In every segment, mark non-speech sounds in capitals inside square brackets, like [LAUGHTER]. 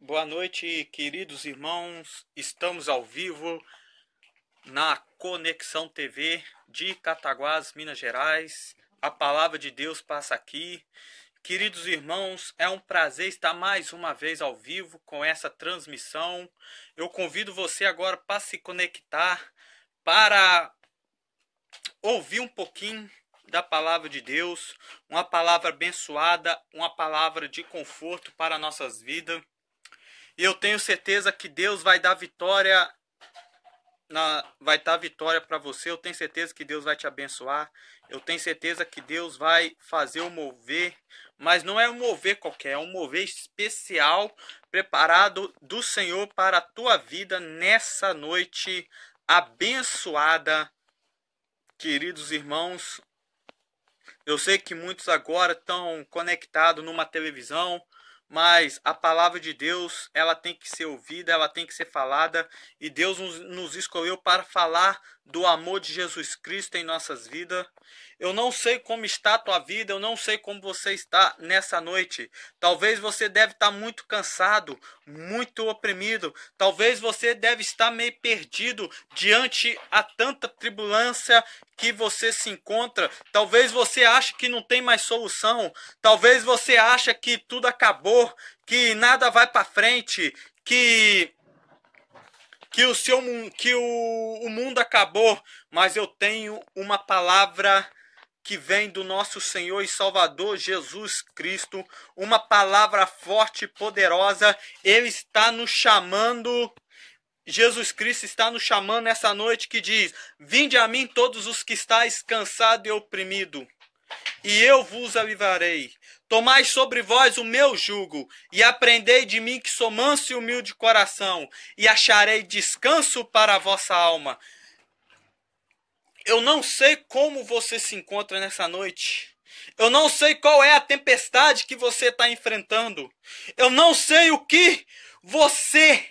Boa noite, queridos irmãos. Estamos ao vivo na Conexão TV de Cataguás, Minas Gerais. A palavra de Deus passa aqui. Queridos irmãos, é um prazer estar mais uma vez ao vivo com essa transmissão. Eu convido você agora para se conectar, para ouvir um pouquinho da palavra de Deus, uma palavra abençoada, uma palavra de conforto para nossas vidas. E eu tenho certeza que Deus vai dar vitória na, vai dar vitória para você. Eu tenho certeza que Deus vai te abençoar. Eu tenho certeza que Deus vai fazer o mover, mas não é um mover qualquer, é um mover especial preparado do Senhor para a tua vida nessa noite abençoada. Queridos irmãos, eu sei que muitos agora estão conectados numa televisão, mas a palavra de Deus, ela tem que ser ouvida, ela tem que ser falada, e Deus nos, nos escolheu para falar do amor de Jesus Cristo em nossas vidas. Eu não sei como está a tua vida, eu não sei como você está nessa noite. Talvez você deve estar muito cansado, muito oprimido. Talvez você deve estar meio perdido diante a tanta tribulância que você se encontra. Talvez você ache que não tem mais solução. Talvez você ache que tudo acabou, que nada vai para frente, que que o seu que o, o mundo acabou, mas eu tenho uma palavra que vem do nosso Senhor e Salvador Jesus Cristo, uma palavra forte e poderosa. Ele está nos chamando Jesus Cristo está nos chamando nessa noite que diz: Vinde a mim todos os que estáis cansado e oprimido, e eu vos alivarei. Tomai sobre vós o meu jugo, e aprendei de mim que sou manso e humilde de coração, e acharei descanso para a vossa alma. Eu não sei como você se encontra nessa noite. Eu não sei qual é a tempestade que você está enfrentando. Eu não sei o que você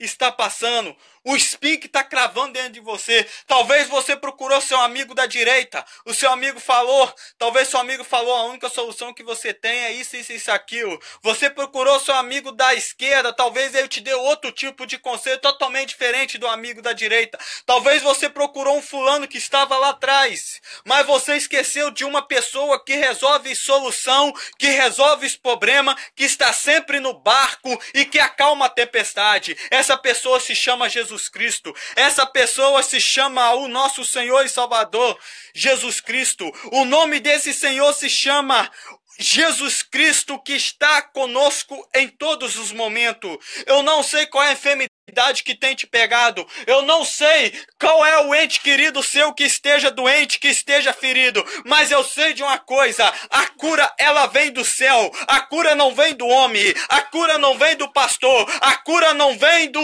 está passando. O espinho que está cravando dentro de você. Talvez você procurou seu amigo da direita. O seu amigo falou. Talvez seu amigo falou a única solução que você tem é isso, isso, isso, aquilo. Você procurou seu amigo da esquerda. Talvez ele te deu outro tipo de conselho totalmente diferente do amigo da direita. Talvez você procurou um fulano que estava lá atrás. Mas você esqueceu de uma pessoa que resolve solução, que resolve esse problema, que está sempre no barco e que acalma a tempestade. Essa pessoa se chama Jesus Jesus Cristo. Essa pessoa se chama o nosso Senhor e Salvador, Jesus Cristo. O nome desse Senhor se chama Jesus Cristo que está conosco em todos os momentos. Eu não sei qual é a enfermidade idade que tem te pegado. Eu não sei qual é o ente querido seu que esteja doente, que esteja ferido, mas eu sei de uma coisa: a cura ela vem do céu. A cura não vem do homem, a cura não vem do pastor, a cura não vem do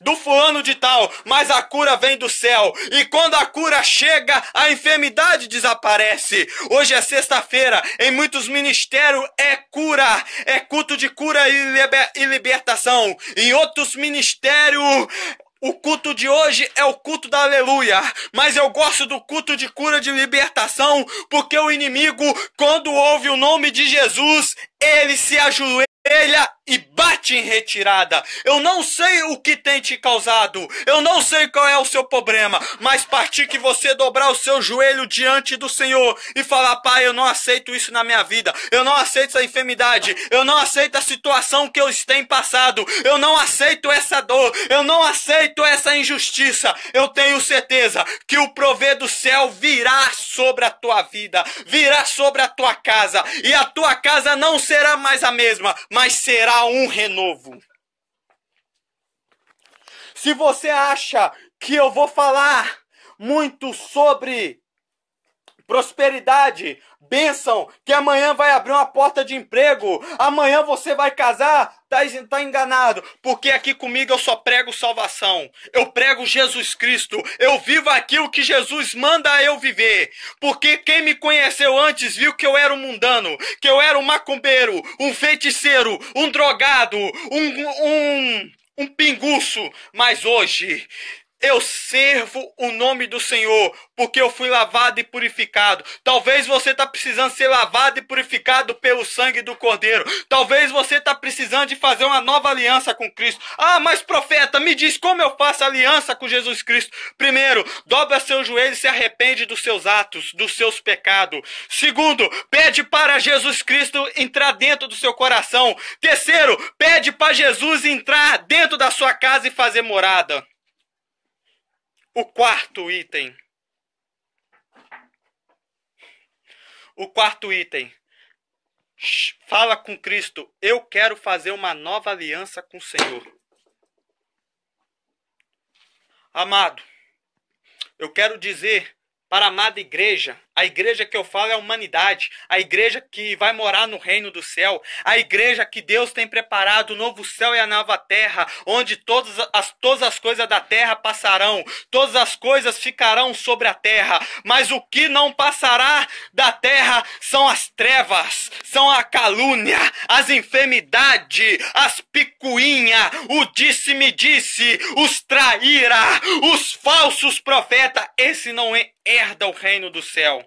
do fulano de tal, mas a cura vem do céu. E quando a cura chega, a enfermidade desaparece. Hoje é sexta-feira, em muitos ministérios é cura, é culto de cura e, liber, e libertação. Em outros ministérios mistério. O culto de hoje é o culto da aleluia, mas eu gosto do culto de cura de libertação, porque o inimigo, quando ouve o nome de Jesus, ele se ajoelha orelha e bate em retirada. Eu não sei o que tem te causado, eu não sei qual é o seu problema, mas partir que você dobrar o seu joelho diante do Senhor e falar: Pai, eu não aceito isso na minha vida, eu não aceito essa enfermidade, eu não aceito a situação que eu tenho passado, eu não aceito essa dor, eu não aceito essa injustiça. Eu tenho certeza que o prover do céu virá sobre a tua vida, virá sobre a tua casa, e a tua casa não será mais a mesma mas será um renovo. Se você acha que eu vou falar muito sobre prosperidade, bênção, que amanhã vai abrir uma porta de emprego, amanhã você vai casar, tá, tá enganado, porque aqui comigo eu só prego salvação, eu prego Jesus Cristo, eu vivo aquilo que Jesus manda eu viver, porque quem me conheceu antes viu que eu era um mundano, que eu era um macumbeiro, um feiticeiro, um drogado, um, um um pinguço, mas hoje eu servo o nome do Senhor, porque eu fui lavado e purificado. Talvez você está precisando ser lavado e purificado pelo sangue do Cordeiro. Talvez você está precisando de fazer uma nova aliança com Cristo. Ah, mas profeta, me diz como eu faço aliança com Jesus Cristo. Primeiro, dobra seus joelhos e se arrepende dos seus atos, dos seus pecados. Segundo, pede para Jesus Cristo entrar dentro do seu coração. Terceiro, pede para Jesus entrar dentro da sua casa e fazer morada. O quarto item. O quarto item. Fala com Cristo. Eu quero fazer uma nova aliança com o Senhor. Amado, eu quero dizer para a amada igreja. A igreja que eu falo é a humanidade, a igreja que vai morar no reino do céu, a igreja que Deus tem preparado, o novo céu e a nova terra, onde todas as, todas as coisas da terra passarão, todas as coisas ficarão sobre a terra, mas o que não passará da terra são as trevas, são a calúnia, as enfermidades, as picuinha, o disse-me-disse, -disse, os traíra, os falsos profetas, esse não é herda o reino do céu.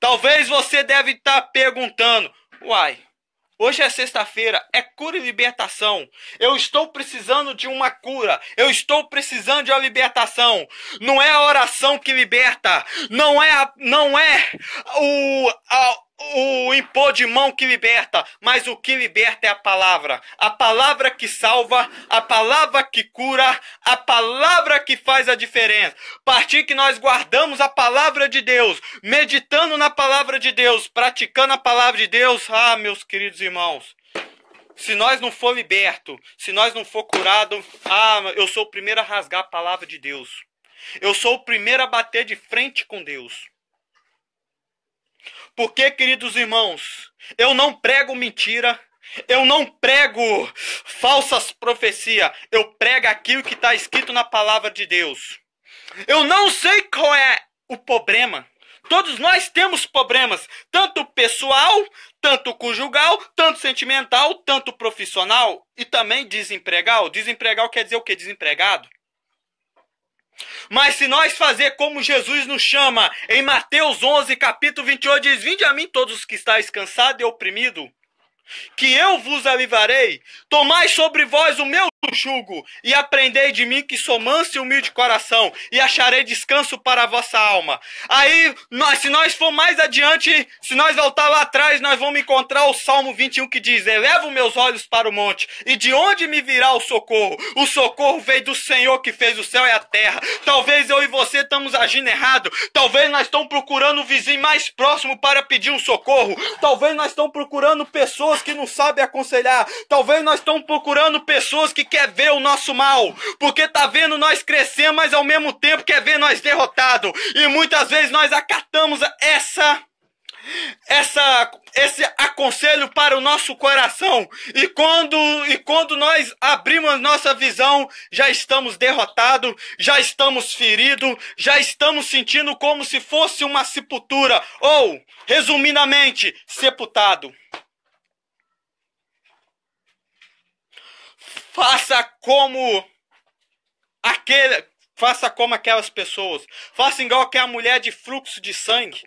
Talvez você deve estar tá perguntando: "Uai, Hoje é sexta-feira, é cura e libertação. Eu estou precisando de uma cura. Eu estou precisando de uma libertação. Não é a oração que liberta, não é a, não é o a, o impor de mão que liberta, mas o que liberta é a palavra. A palavra que salva, a palavra que cura, a palavra que faz a diferença. Partir que nós guardamos a palavra de Deus, meditando na palavra de Deus, praticando a palavra de Deus. Ah, meus queridos irmãos, se nós não for liberto, se nós não for curado, ah, eu sou o primeiro a rasgar a palavra de Deus. Eu sou o primeiro a bater de frente com Deus. Porque, queridos irmãos, eu não prego mentira, eu não prego falsas profecias, eu prego aquilo que está escrito na palavra de Deus. Eu não sei qual é o problema. Todos nós temos problemas, tanto pessoal, tanto conjugal, tanto sentimental, tanto profissional e também desempregal. Desempregal quer dizer o que? Desempregado. Mas se nós fazer como Jesus nos chama, em Mateus 11, capítulo 28, diz: Vinde a mim todos os que estáis cansados e oprimidos, que eu vos alivarei. Tomai sobre vós o meu jugo e aprendei de mim que sou manso e humilde de coração, e acharei descanso para a vossa alma. Aí, nós, se nós for mais adiante, se nós voltar lá atrás, nós vamos encontrar o Salmo 21 que diz: Elevo meus olhos para o monte, e de onde me virá o socorro? O socorro veio do Senhor que fez o céu e a terra. Talvez eu e você estamos agindo errado, talvez nós estamos procurando o vizinho mais próximo para pedir um socorro, talvez nós estamos procurando pessoas que não sabem aconselhar, talvez nós estamos procurando pessoas que quer ver o nosso mal, porque tá vendo nós crescer, mas ao mesmo tempo quer ver nós derrotado. E muitas vezes nós acatamos essa essa esse aconselho para o nosso coração. E quando, e quando nós abrimos nossa visão, já estamos derrotados, já estamos feridos, já estamos sentindo como se fosse uma sepultura, ou, resumidamente, sepultado. Faça como aquele, faça como aquelas pessoas. Faça igual que a mulher de fluxo de sangue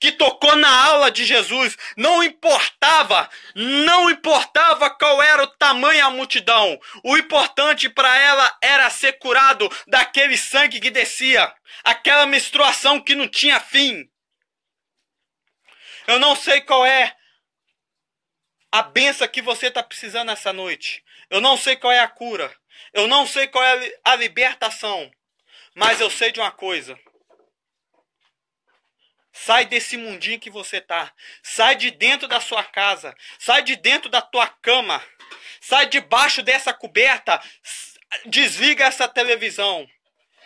que tocou na aula de Jesus, não importava, não importava qual era o tamanho da multidão. O importante para ela era ser curado daquele sangue que descia, aquela menstruação que não tinha fim. Eu não sei qual é a benção que você está precisando essa noite. Eu não sei qual é a cura. Eu não sei qual é a libertação. Mas eu sei de uma coisa. Sai desse mundinho que você tá. Sai de dentro da sua casa. Sai de dentro da tua cama. Sai debaixo dessa coberta. Desliga essa televisão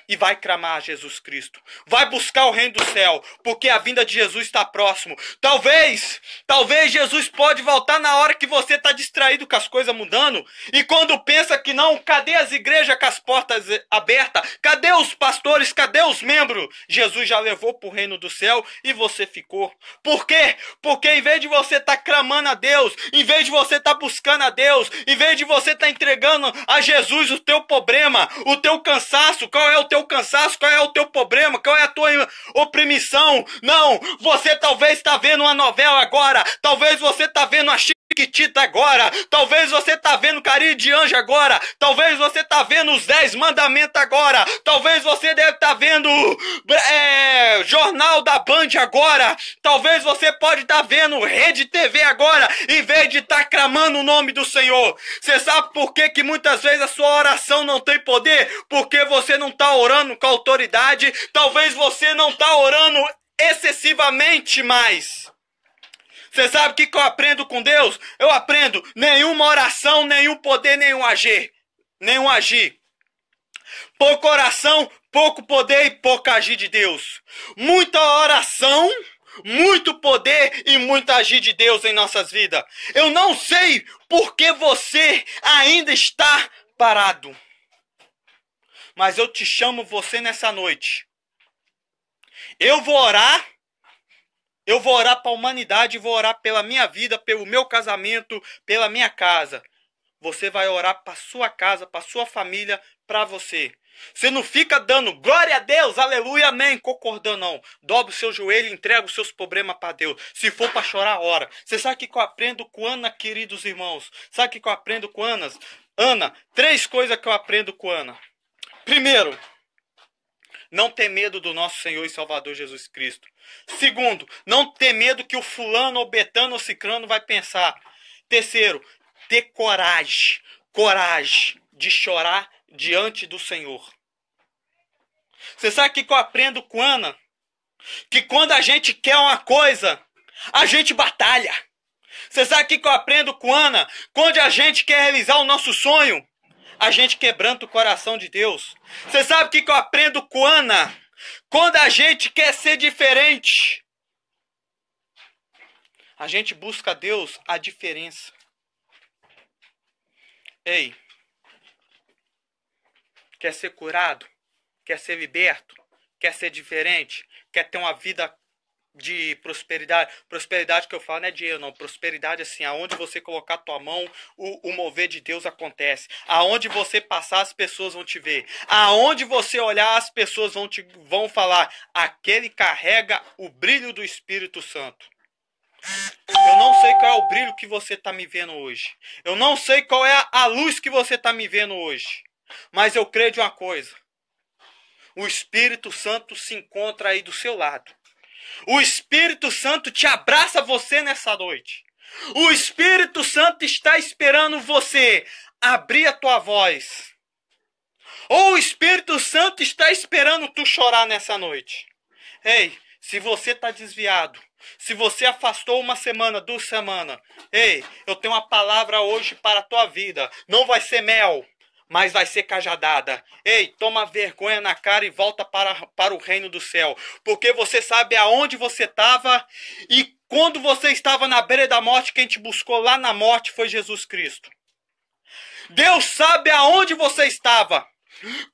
e vai clamar a Jesus Cristo. Vai buscar o reino do céu, porque a vinda de Jesus está próximo. Talvez, talvez Jesus pode voltar na hora que você está distraído com as coisas mudando e quando pensa que não, cadê as igrejas com as portas abertas? Cadê os pastores? Cadê os membros? Jesus já levou para o reino do céu e você ficou. Por quê? Porque em vez de você estar tá clamando a Deus, em vez de você estar tá buscando a Deus, em vez de você estar tá entregando a Jesus o teu problema, o teu cansaço, qual é o teu teu cansaço? Qual é o teu problema? Qual é a tua oprimição? Não, você talvez está vendo uma novela agora, talvez você está vendo a Chiquitita agora. Talvez você tá vendo Carinho de Anjo agora. Talvez você tá vendo os Dez Mandamentos agora. Talvez você deve tá vendo é, Jornal da Band agora. Talvez você pode tá vendo Rede TV agora, em vez de tá clamando o nome do Senhor. Você sabe por que que muitas vezes a sua oração não tem poder? Porque você não tá orando com autoridade. Talvez você não tá orando excessivamente mais. Você sabe o que, que eu aprendo com Deus? Eu aprendo nenhuma oração, nenhum poder, nenhum agir. Nenhum agir. Pouco oração, pouco poder e pouco agir de Deus. Muita oração muito poder e muito agir de Deus em nossas vidas. Eu não sei porque você ainda está parado. Mas eu te chamo você nessa noite. Eu vou orar eu vou orar para a humanidade, vou orar pela minha vida, pelo meu casamento, pela minha casa. Você vai orar para sua casa, para sua família, para você. Você não fica dando glória a Deus, aleluia, amém, concordando não. Dobra o seu joelho, entrega os seus problemas para Deus. Se for para chorar, ora. Você sabe o que eu aprendo com Ana, queridos irmãos? Sabe o que eu aprendo com Ana? Ana, três coisas que eu aprendo com Ana. Primeiro, não ter medo do nosso Senhor e Salvador Jesus Cristo. Segundo, não ter medo que o fulano, ou betano, ou ciclano vai pensar. Terceiro, ter coragem, coragem de chorar diante do Senhor. Você sabe o que, eu aprendo com Ana? Que quando a gente quer uma coisa, a gente batalha. Você sabe o que, que eu aprendo com Ana? Quando a gente quer realizar o nosso sonho, a gente quebrando o coração de Deus. Você sabe o que, eu aprendo com Ana? Quando a gente quer ser diferente, a gente busca a Deus a diferença. Ei, quer ser curado? Quer ser liberto? Quer ser diferente? Quer ter uma vida de prosperidade. Prosperidade que eu falo não é dinheiro, não. Prosperidade, assim, aonde você colocar tua mão, o, o mover de Deus acontece. Aonde você passar, as pessoas vão te ver. Aonde você olhar, as pessoas vão, te, vão falar. Aquele carrega o brilho do Espírito Santo. Eu não sei qual é o brilho que você está me vendo hoje. Eu não sei qual é a luz que você está me vendo hoje. Mas eu creio de uma coisa. O Espírito Santo se encontra aí do seu lado. O Espírito Santo te abraça você nessa noite. O Espírito Santo está esperando você abrir a tua voz. Ou o Espírito Santo está esperando tu chorar nessa noite. Ei, se você está desviado, se você afastou uma semana, duas semanas, ei, eu tenho uma palavra hoje para a tua vida. Não vai ser mel, mas vai ser cajadada. Ei, toma vergonha na cara e volta para, para o reino do céu, porque você sabe aonde você estava e quando você estava na beira da morte, quem te buscou lá na morte foi Jesus Cristo. Deus sabe aonde você estava.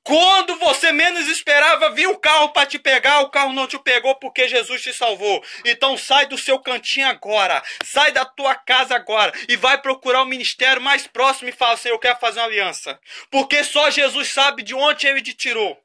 Quando você menos esperava, vir o carro para te pegar, o carro não te pegou porque Jesus te salvou. Então sai do seu cantinho agora, sai da tua casa agora e vai procurar o ministério mais próximo e fala assim: Eu quero fazer uma aliança. Porque só Jesus sabe de onde ele te tirou.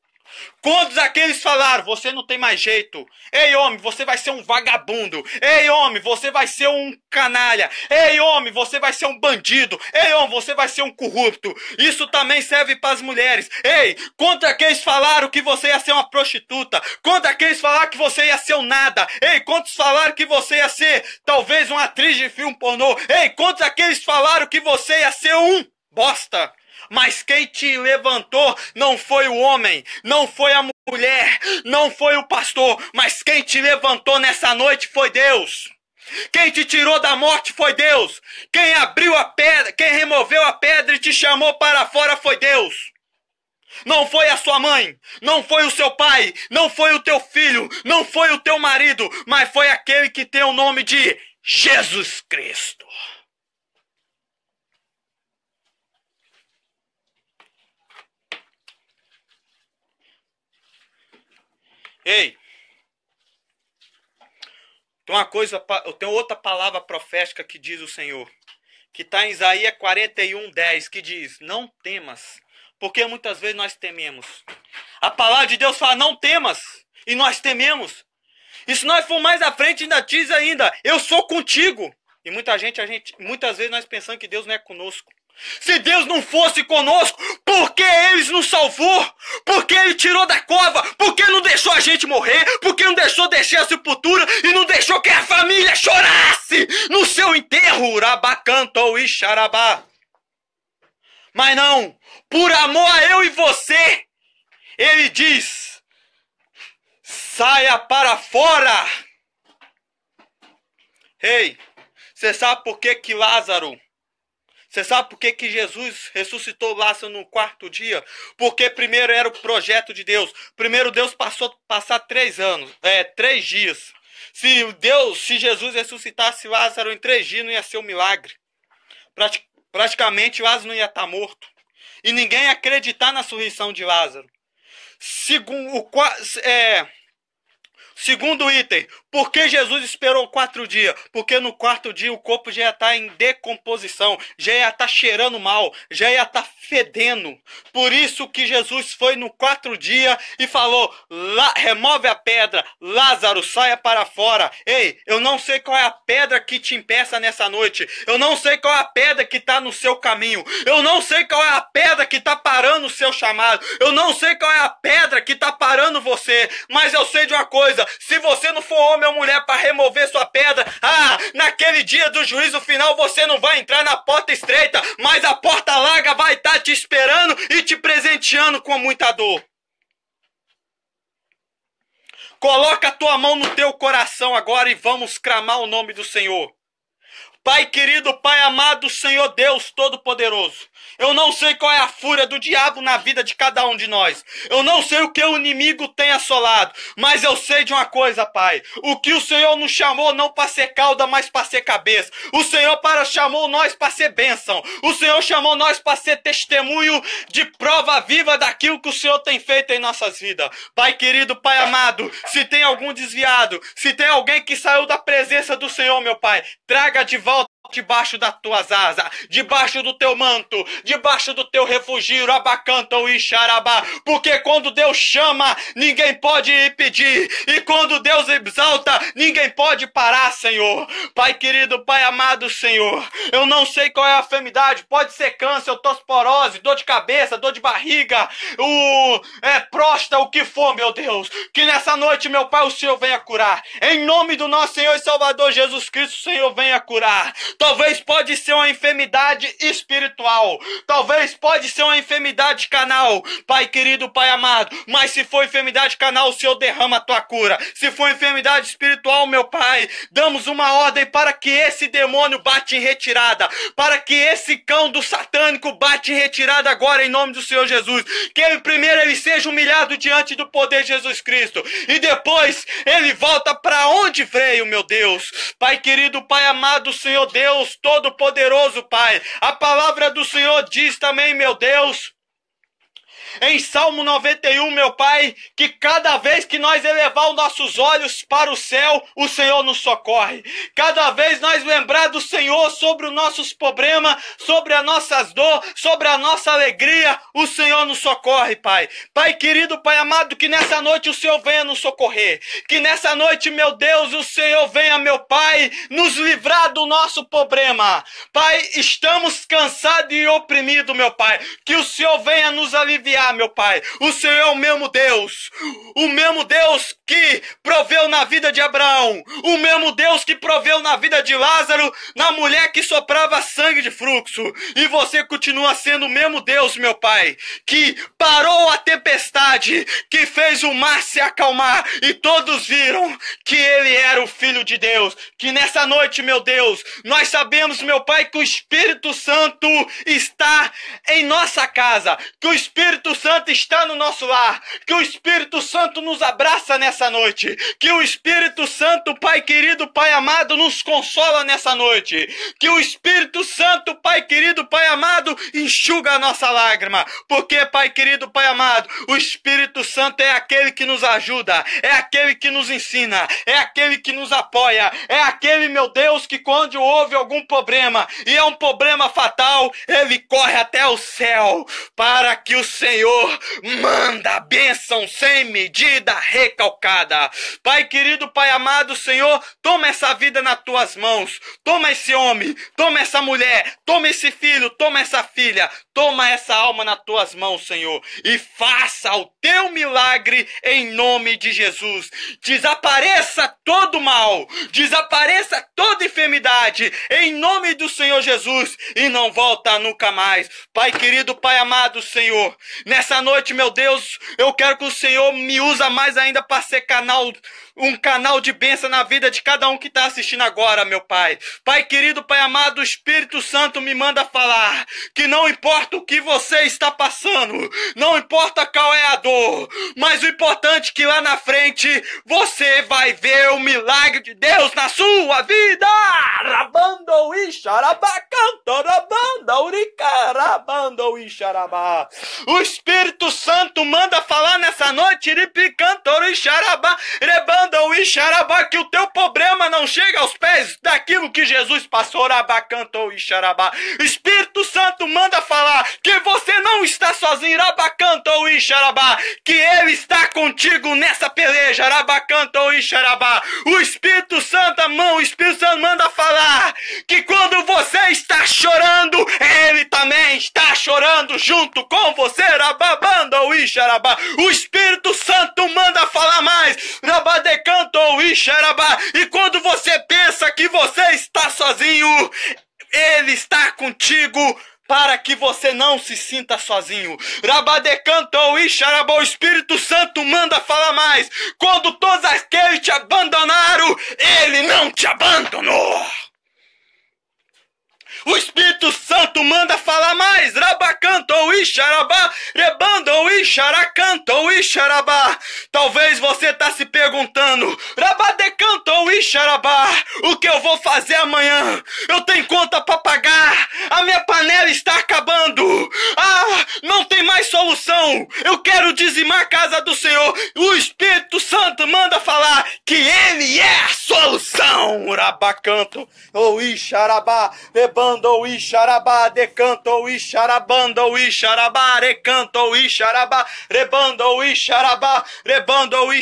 Quantos aqueles falaram: Você não tem mais jeito. Ei, homem, você vai ser um vagabundo. Ei, homem, você vai ser um canalha. Ei, homem, você vai ser um bandido. Ei, homem, você vai ser um corrupto. Isso também serve para as mulheres. Ei, quantos aqueles falaram que você ia ser uma prostituta. Quantos aqueles falaram que você ia ser um nada. Ei, quantos falaram que você ia ser talvez uma atriz de filme pornô. Ei, quantos aqueles falaram que você ia ser um bosta mas quem te levantou não foi o homem, não foi a mulher, não foi o pastor, mas quem te levantou nessa noite foi Deus. Quem te tirou da morte foi Deus. Quem abriu a pedra, quem removeu a pedra e te chamou para fora foi Deus. Não foi a sua mãe, não foi o seu pai, não foi o teu filho, não foi o teu marido, mas foi aquele que tem o nome de Jesus Cristo. Ei! Tem uma coisa, eu tenho outra palavra profética que diz o Senhor, que está em Isaías 41, 10, que diz: Não temas, porque muitas vezes nós tememos. A palavra de Deus fala: Não temas, e nós tememos. E se nós for mais à frente, ainda diz ainda: Eu sou contigo. E muita gente, a gente, muitas vezes nós pensamos que Deus não é conosco. Se Deus não fosse conosco, por que Ele nos salvou? Por que Ele tirou da cova? Por que não deixou a gente morrer? Por que não deixou deixar a sepultura e não deixou que a família chorasse no seu enterro? Urabá e xarabá. Mas não, por amor a eu e você, Ele diz: saia para fora. Ei, você sabe por que que Lázaro você sabe por que, que Jesus ressuscitou Lázaro no quarto dia? Porque primeiro era o projeto de Deus. Primeiro Deus passou passar três anos, é, três dias. Se Deus, se Jesus ressuscitasse Lázaro em três dias, não ia ser um milagre. praticamente Lázaro não ia estar morto. E ninguém ia acreditar na ressurreição de Lázaro. Segundo o é, segundo item, por que Jesus esperou quatro dias? Porque no quarto dia o corpo já ia estar tá em decomposição, já ia estar tá cheirando mal, já ia estar tá fedendo. Por isso que Jesus foi no quarto dia e falou: remove a pedra, Lázaro, saia para fora. Ei, eu não sei qual é a pedra que te impeça nessa noite. Eu não sei qual é a pedra que está no seu caminho. Eu não sei qual é a pedra que está parando o seu chamado. Eu não sei qual é a pedra que está parando você. Mas eu sei de uma coisa: se você não for homem, minha mulher para remover sua pedra. Ah, naquele dia do juízo final você não vai entrar na porta estreita, mas a porta larga vai estar tá te esperando e te presenteando com muita dor. Coloca a tua mão no teu coração agora e vamos clamar o nome do Senhor. Pai querido, Pai amado, Senhor Deus Todo-Poderoso. Eu não sei qual é a fúria do diabo na vida de cada um de nós. Eu não sei o que o inimigo tem assolado. Mas eu sei de uma coisa, Pai. O que o Senhor nos chamou não para ser cauda, mas para ser cabeça. O Senhor para chamou nós para ser bênção. O Senhor chamou nós para ser testemunho de prova viva daquilo que o Senhor tem feito em nossas vidas. Pai querido, Pai amado, se tem algum desviado, se tem alguém que saiu da presença do Senhor, meu Pai, traga de volta ん debaixo das tuas asas, debaixo do teu manto, debaixo do teu refugio, abacantam e xarabá. Porque quando Deus chama, ninguém pode impedir, E quando Deus exalta, ninguém pode parar, Senhor. Pai querido, Pai amado, Senhor. Eu não sei qual é a enfermidade, pode ser câncer, tosporose, dor de cabeça, dor de barriga, o é, próstata, o que for, meu Deus. Que nessa noite, meu Pai, o Senhor venha curar. Em nome do nosso Senhor e Salvador Jesus Cristo, o Senhor venha curar. Talvez pode ser uma enfermidade espiritual. Talvez pode ser uma enfermidade canal. Pai querido, Pai amado. Mas se for enfermidade canal, o Senhor derrama a tua cura. Se for enfermidade espiritual, meu Pai, damos uma ordem para que esse demônio bate em retirada. Para que esse cão do satânico bate em retirada agora em nome do Senhor Jesus. Que ele primeiro ele seja humilhado diante do poder de Jesus Cristo. E depois ele volta para onde veio, meu Deus. Pai querido, Pai amado, Senhor Deus. Deus Todo-Poderoso, Pai. A palavra do Senhor diz também, meu Deus, em Salmo 91, meu Pai, que cada vez que nós elevar os nossos olhos para o céu, o Senhor nos socorre. Cada vez nós lembrar do Senhor sobre os nossos problemas, sobre as nossas dores, sobre a nossa alegria, o Senhor nos socorre, Pai. Pai querido, Pai amado, que nessa noite o Senhor venha nos socorrer. Que nessa noite, meu Deus, o Senhor venha, meu Pai, nos livrar do nosso problema. Pai, estamos cansados e oprimidos, meu Pai. Que o Senhor venha nos aliviar confiar, ah, meu Pai. O Senhor é o mesmo Deus. O mesmo Deus que proveu na vida de Abraão. O mesmo Deus que proveu na vida de Lázaro, na mulher que soprava sangue de fluxo. E você continua sendo o mesmo Deus, meu Pai, que parou a tempestade, que fez o mar se acalmar. E todos viram que ele era o Filho de Deus. Que nessa noite, meu Deus, nós sabemos, meu Pai, que o Espírito Santo está em nossa casa. Que o Espírito Espírito Santo está no nosso lar, que o Espírito Santo nos abraça nessa noite, que o Espírito Santo, Pai querido, Pai amado, nos consola nessa noite, que o Espírito Santo, Pai querido, Pai amado, enxuga a nossa lágrima, porque, Pai querido, Pai amado, o Espírito Santo é aquele que nos ajuda, é aquele que nos ensina, é aquele que nos apoia, é aquele, meu Deus, que quando houve algum problema, e é um problema fatal, ele corre até o céu, para que o Senhor Senhor manda bênção sem medida recalcada. Pai querido, Pai amado, Senhor, toma essa vida nas tuas mãos. Toma esse homem, toma essa mulher, toma esse filho, toma essa filha, toma essa alma nas tuas mãos, Senhor, e faça o teu milagre em nome de Jesus. Desapareça todo mal, desapareça toda enfermidade em nome do Senhor Jesus e não volta nunca mais. Pai querido, Pai amado, Senhor, Nessa noite, meu Deus, eu quero que o Senhor me usa mais ainda para ser canal um canal de bênção na vida de cada um que está assistindo agora, meu Pai. Pai querido, Pai amado, o Espírito Santo me manda falar que não importa o que você está passando, não importa qual é a dor, mas o importante é que lá na frente você vai ver o milagre de Deus na sua vida. Rabando e xarabacanto, rabanda, e O Espírito Santo manda falar nessa noite, iripicanto, xarabá, rebando manda o Ixarabá que o teu problema não chega aos pés daquilo que Jesus passou. Rabá cantou Ixarabá. Espírito Santo manda falar que você não está sozinho. Rabá cantou Ixarabá. Que ele está contigo nessa peleja. Rabá cantou Ixarabá. O Espírito Santo, mão, o Espírito Santo manda falar que quando você está chorando, ele também está chorando junto com você. Rabá banda Ixarabá. O Espírito Santo manda falar mais. Rabá de você o Ixarabá. E quando você pensa que você está sozinho, ele está contigo para que você não se sinta sozinho. Rabade cantou e xarabá, o Espírito Santo manda falar mais. Quando todos aqueles te abandonaram, ele não te abandonou. O Espírito Santo manda falar mais. Rabacanto ou Ixarabá, rebando ou Ixaracanto ou Ixarabá. Talvez você tá se perguntando, Rabadecanto ou Ixarabá, o que eu vou fazer amanhã? Eu tenho conta para pagar. A minha panela está acabando. Ah, não tem mais solução. Eu quero dizimar a casa do Senhor. O Espírito Santo manda falar que ele é a solução. Rabacanto ou Ixarabá, rebando cantou e xarabá, decantou e xarabando e xarabá, recantou e xarabá, rebando e rebando e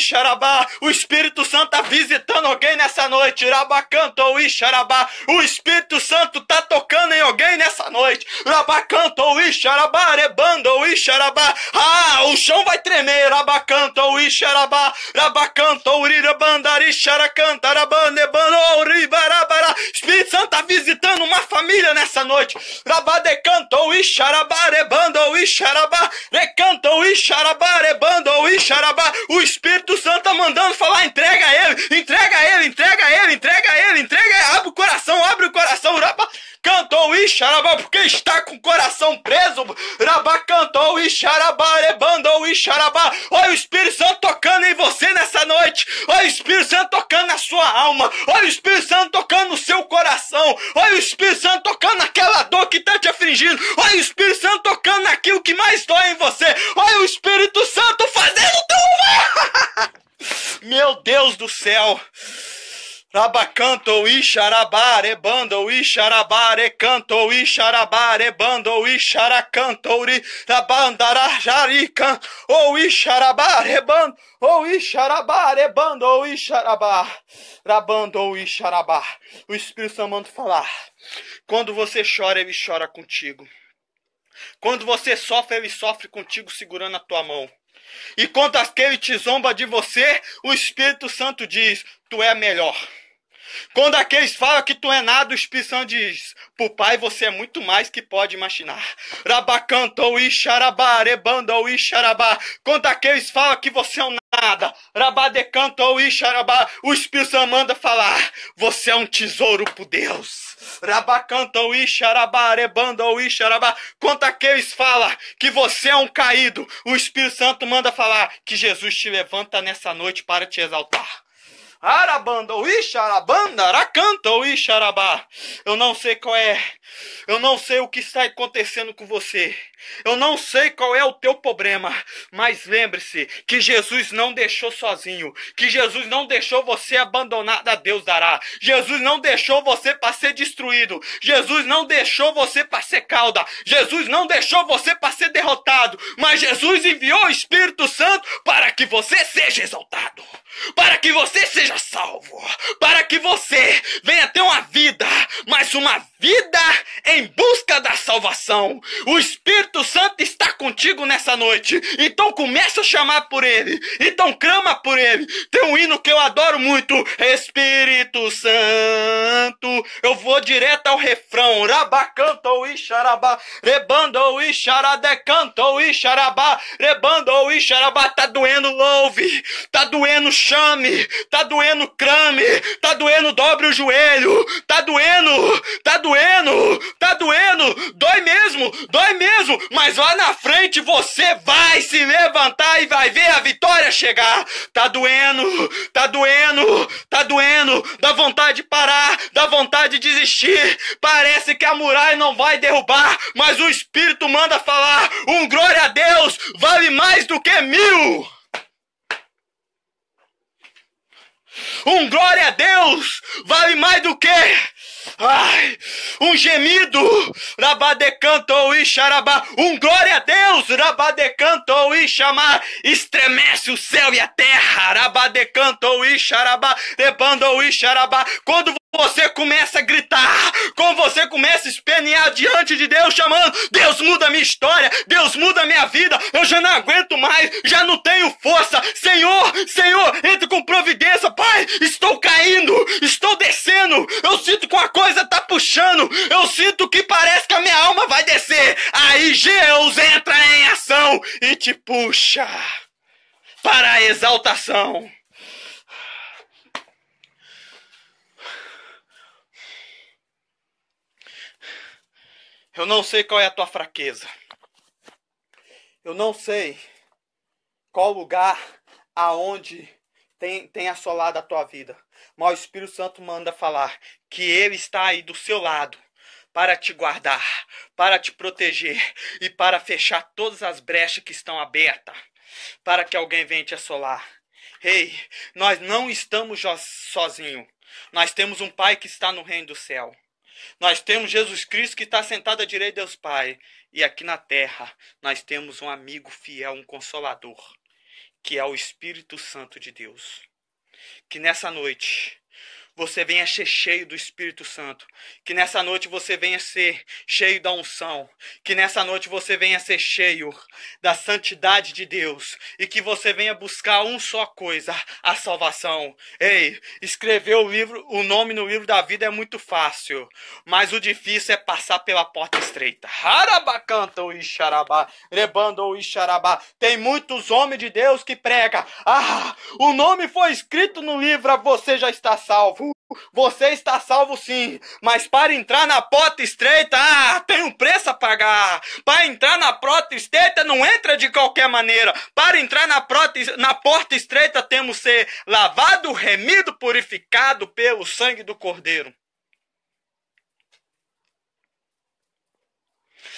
O Espírito Santo tá visitando alguém nessa noite, Rabacanto e xarabá. O Espírito Santo tá tocando em alguém nessa noite, Rabacanto e xarabá, rebando e xarabá. Ah, o chão vai tremer, Rabacanto e xarabá, rabacantou urirabandari xaracanta, rabanebano, o Espírito Santo tá visitando uma família brilha nessa noite. Rabade cantou e xarabarebando e xarabá, recantou e xarabarebando e xarabá. O Espírito Santo tá mandando falar, entrega ele, entrega ele, entrega ele, entrega ele, entrega ele. Abre o coração, abre o coração, rabá cantou e xarabá porque está com o coração preso. Rabá cantou e xarabá, rebandou e xarabá. Olha o Espírito Santo tocando em você nessa noite. Olha o Espírito Santo tocando na sua alma. Olha o Espírito Santo tocando no seu coração. Olha o Espírito Santo tocando naquela dor que está te afligindo. Olha o Espírito Santo tocando naquilo que mais dói em você. Olha o Espírito Santo fazendo tudo. [LAUGHS] Meu Deus do céu. Rabacanto, Ixarabare, Bando, Ixarabare, Canto, Ixarabare, Bando, Ixaracantori, Rabandarajarican, ou Ixarabare, Bando, ou Ixarabare, Bando, ou Ixarabá, Rabando, ou Ixarabá. O Espírito Santo manda falar. Quando você chora, ele chora contigo. Quando você sofre, ele sofre contigo segurando a tua mão. E quando aquele te zomba de você, o Espírito Santo diz: tu é melhor. Quando aqueles falam que tu é nada, o Espírito Santo diz: Pro Pai você é muito mais que pode imaginar. Rabacantou Ixarabá, Rebandou Ixarabá. Quando aqueles falam que você é um nada, Rabadecantou Ixarabá, o Espírito Santo manda falar: Você é um tesouro pro Deus. Rabacantou Ixarabá, Rebandou Ixarabá. Quando aqueles falam que você é um caído, o Espírito Santo manda falar que Jesus te levanta nessa noite para te exaltar. Arabanda, Oixarabanda, Aracanta, Ixarabá. Eu não sei qual é eu não sei o que está acontecendo com você. Eu não sei qual é o teu problema. Mas lembre-se que Jesus não deixou sozinho. Que Jesus não deixou você abandonado a Deus dará. Jesus não deixou você para ser destruído. Jesus não deixou você para ser cauda. Jesus não deixou você para ser derrotado. Mas Jesus enviou o Espírito Santo para que você seja exaltado. Para que você seja salvo. Para que você venha ter uma vida. Mas uma vida em busca da salvação. O Espírito Santo está contigo nessa noite. Então começa a chamar por ele. Então clama por ele. Tem um hino que eu adoro muito. Espírito Santo. Eu vou direto ao refrão. Rabacanto e xarabá. Rebando Ixaradé canta o Ixarabá. Rebando o Ixarabá. Tá doendo, louve. Tá doendo, chame. Tá doendo, crame. Tá doendo, dobre o joelho. Tá doendo. Tá doendo. Tá doendo! Dói mesmo! Dói mesmo! Mas lá na frente você vai se levantar e vai ver a vitória chegar! Tá doendo! Tá doendo! Tá doendo! Dá vontade de parar! Dá vontade de desistir! Parece que a muralha não vai derrubar, mas o Espírito manda falar: um glória a Deus vale mais do que mil! Um glória a Deus vale mais do que Ai, um gemido, rabadecantou e xarabá, um glória a Deus, rabadecantou e chamar, estremece o céu e a terra, rabadecantou e xarabá, debandou e xarabá, quando você começa a gritar, quando você começa a espernear diante de Deus, chamando: Deus muda minha história, Deus muda minha vida, eu já não aguento mais, já não tenho força. Senhor, Senhor, entre com providência, Pai, estou caindo, estou descendo, eu sinto com a coisa tá puxando. Eu sinto que parece que a minha alma vai descer. Aí Zeus entra em ação e te puxa para a exaltação. Eu não sei qual é a tua fraqueza. Eu não sei qual lugar aonde tem, tem assolado a tua vida. Mas o Espírito Santo manda falar que Ele está aí do seu lado para te guardar, para te proteger e para fechar todas as brechas que estão abertas para que alguém venha te assolar. Ei, hey, nós não estamos sozinhos. Nós temos um Pai que está no reino do céu. Nós temos Jesus Cristo que está sentado à direita de Deus Pai. E aqui na terra nós temos um amigo fiel, um consolador que é o Espírito Santo de Deus. Que nessa noite você venha ser cheio do Espírito Santo. Que nessa noite você venha ser cheio da unção. Que nessa noite você venha ser cheio da santidade de Deus. E que você venha buscar um só coisa: a salvação. Ei, escrever o livro, o nome no livro da vida é muito fácil. Mas o difícil é passar pela porta estreita. Haraba canta o Ixarabá. Rebando o Ixarabá. Tem muitos homens de Deus que prega. Ah, o nome foi escrito no livro, você já está salvo. Você está salvo sim, mas para entrar na porta estreita, ah, tem um preço a pagar. Para entrar na porta estreita, não entra de qualquer maneira. Para entrar na porta, na porta estreita, temos ser lavado, remido, purificado pelo sangue do Cordeiro.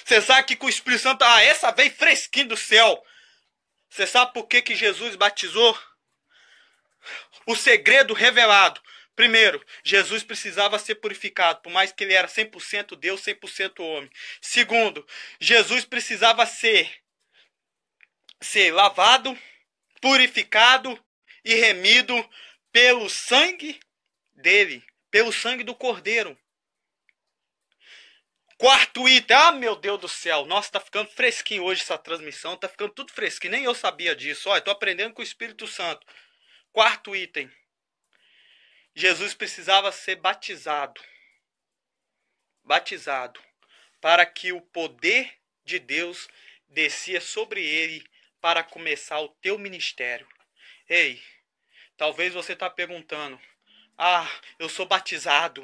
Você sabe que com o Espírito Santo, ah, essa veio fresquinho do céu. Você sabe por que, que Jesus batizou? O segredo revelado Primeiro, Jesus precisava ser purificado, por mais que ele era 100% Deus, 100% homem. Segundo, Jesus precisava ser ser lavado, purificado e remido pelo sangue dele, pelo sangue do cordeiro. Quarto item. Ah, meu Deus do céu. Nossa, tá ficando fresquinho hoje essa transmissão. Tá ficando tudo fresquinho. Nem eu sabia disso. Olha, tô aprendendo com o Espírito Santo. Quarto item. Jesus precisava ser batizado. Batizado. Para que o poder de Deus descia sobre ele para começar o teu ministério. Ei, talvez você está perguntando: Ah, eu sou batizado.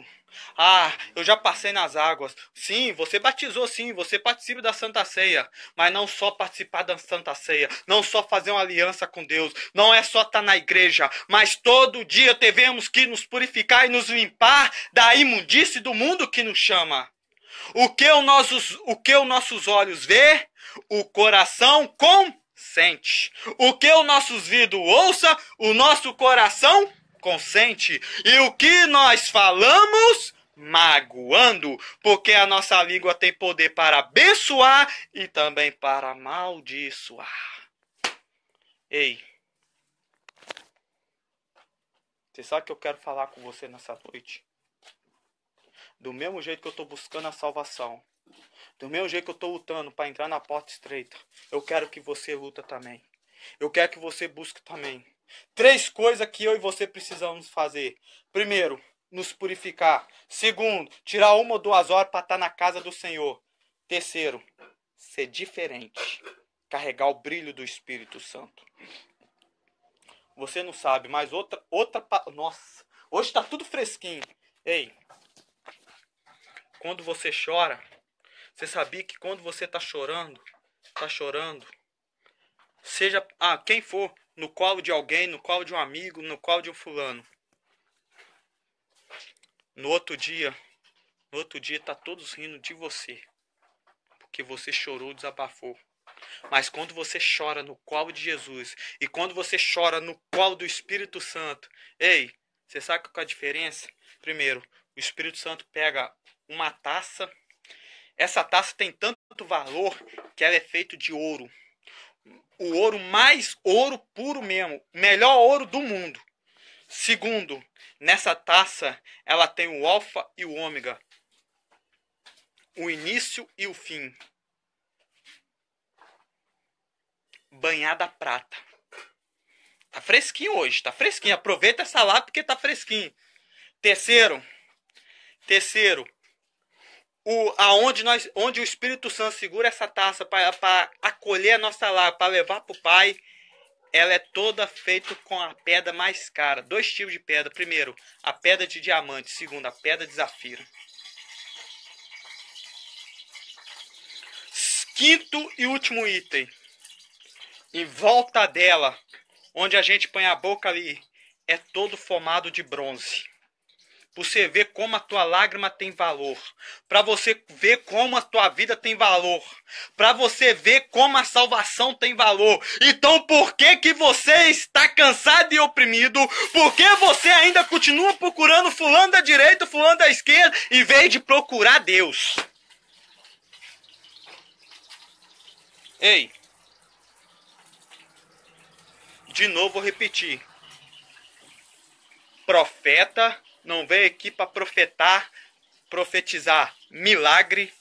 Ah, eu já passei nas águas. Sim, você batizou, sim, você participa da Santa Ceia. Mas não só participar da Santa Ceia, não só fazer uma aliança com Deus, não é só estar tá na igreja, mas todo dia devemos que nos purificar e nos limpar da imundície do mundo que nos chama. O que, o nossos, o que os nossos olhos vê, o coração consente. O que os nossos ouvidos ouça, o nosso coração consente. E o que nós falamos? Magoando, porque a nossa língua tem poder para abençoar e também para amaldiçoar. Ei, você sabe que eu quero falar com você nessa noite? Do mesmo jeito que eu estou buscando a salvação, do mesmo jeito que eu estou lutando para entrar na porta estreita, eu quero que você luta também. Eu quero que você busque também. Três coisas que eu e você precisamos fazer. Primeiro, nos purificar. Segundo, tirar uma ou duas horas para estar tá na casa do Senhor. Terceiro, ser diferente. Carregar o brilho do Espírito Santo. Você não sabe, mas outra. outra Nossa, hoje está tudo fresquinho. Ei, quando você chora, você sabia que quando você está chorando, está chorando, seja ah, quem for, no colo de alguém, no colo de um amigo, no colo de um fulano. No outro dia, no outro dia tá todos rindo de você, porque você chorou, desabafou. Mas quando você chora no colo de Jesus e quando você chora no colo do Espírito Santo, ei, você sabe qual é a diferença? Primeiro, o Espírito Santo pega uma taça. Essa taça tem tanto valor que ela é feita de ouro o ouro mais ouro puro mesmo, melhor ouro do mundo. Segundo, nessa taça ela tem o alfa e o ômega, o início e o fim. Banhada prata. Tá fresquinho hoje, tá fresquinho. Aproveita essa lá porque tá fresquinho. Terceiro, terceiro, o, aonde nós, onde o Espírito Santo segura essa taça para acolher a nossa lágrima, para levar para o Pai, ela é toda feita com a pedra mais cara. Dois tipos de pedra. Primeiro, a pedra de diamante. Segundo, a pedra de zafiro. Quinto e último item. Em volta dela, onde a gente põe a boca ali, é todo formado de bronze você ver como a tua lágrima tem valor. Para você ver como a tua vida tem valor. Para você ver como a salvação tem valor. Então por que que você está cansado e oprimido? Por que você ainda continua procurando fulano da direita, fulano da esquerda, em vez de procurar Deus? Ei. De novo vou repetir. Profeta não veio aqui para profetar, profetizar milagre,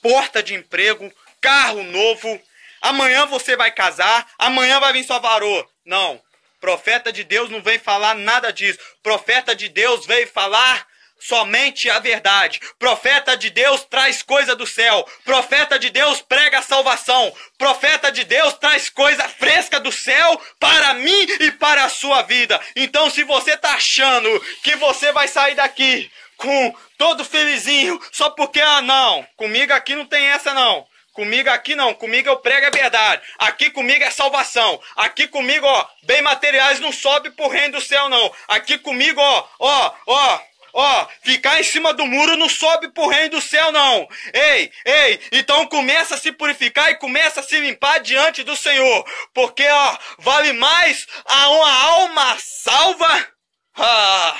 porta de emprego, carro novo, amanhã você vai casar, amanhã vai vir sua varô. Não, profeta de Deus não vem falar nada disso. Profeta de Deus veio falar somente a verdade. Profeta de Deus traz coisa do céu. Profeta de Deus prega a salvação. Profeta de Deus traz coisa fresca do céu para mim e para a sua vida. Então, se você está achando que você vai sair daqui com todo felizinho só porque ah não, comigo aqui não tem essa não. Comigo aqui não, comigo eu prego a verdade. Aqui comigo é salvação. Aqui comigo, ó, bem materiais não sobe pro reino do céu não. Aqui comigo, ó, ó, ó, Ó, ficar em cima do muro não sobe pro reino do céu, não. Ei, ei, então começa a se purificar e começa a se limpar diante do Senhor. Porque, ó, vale mais a uma alma salva. Ah.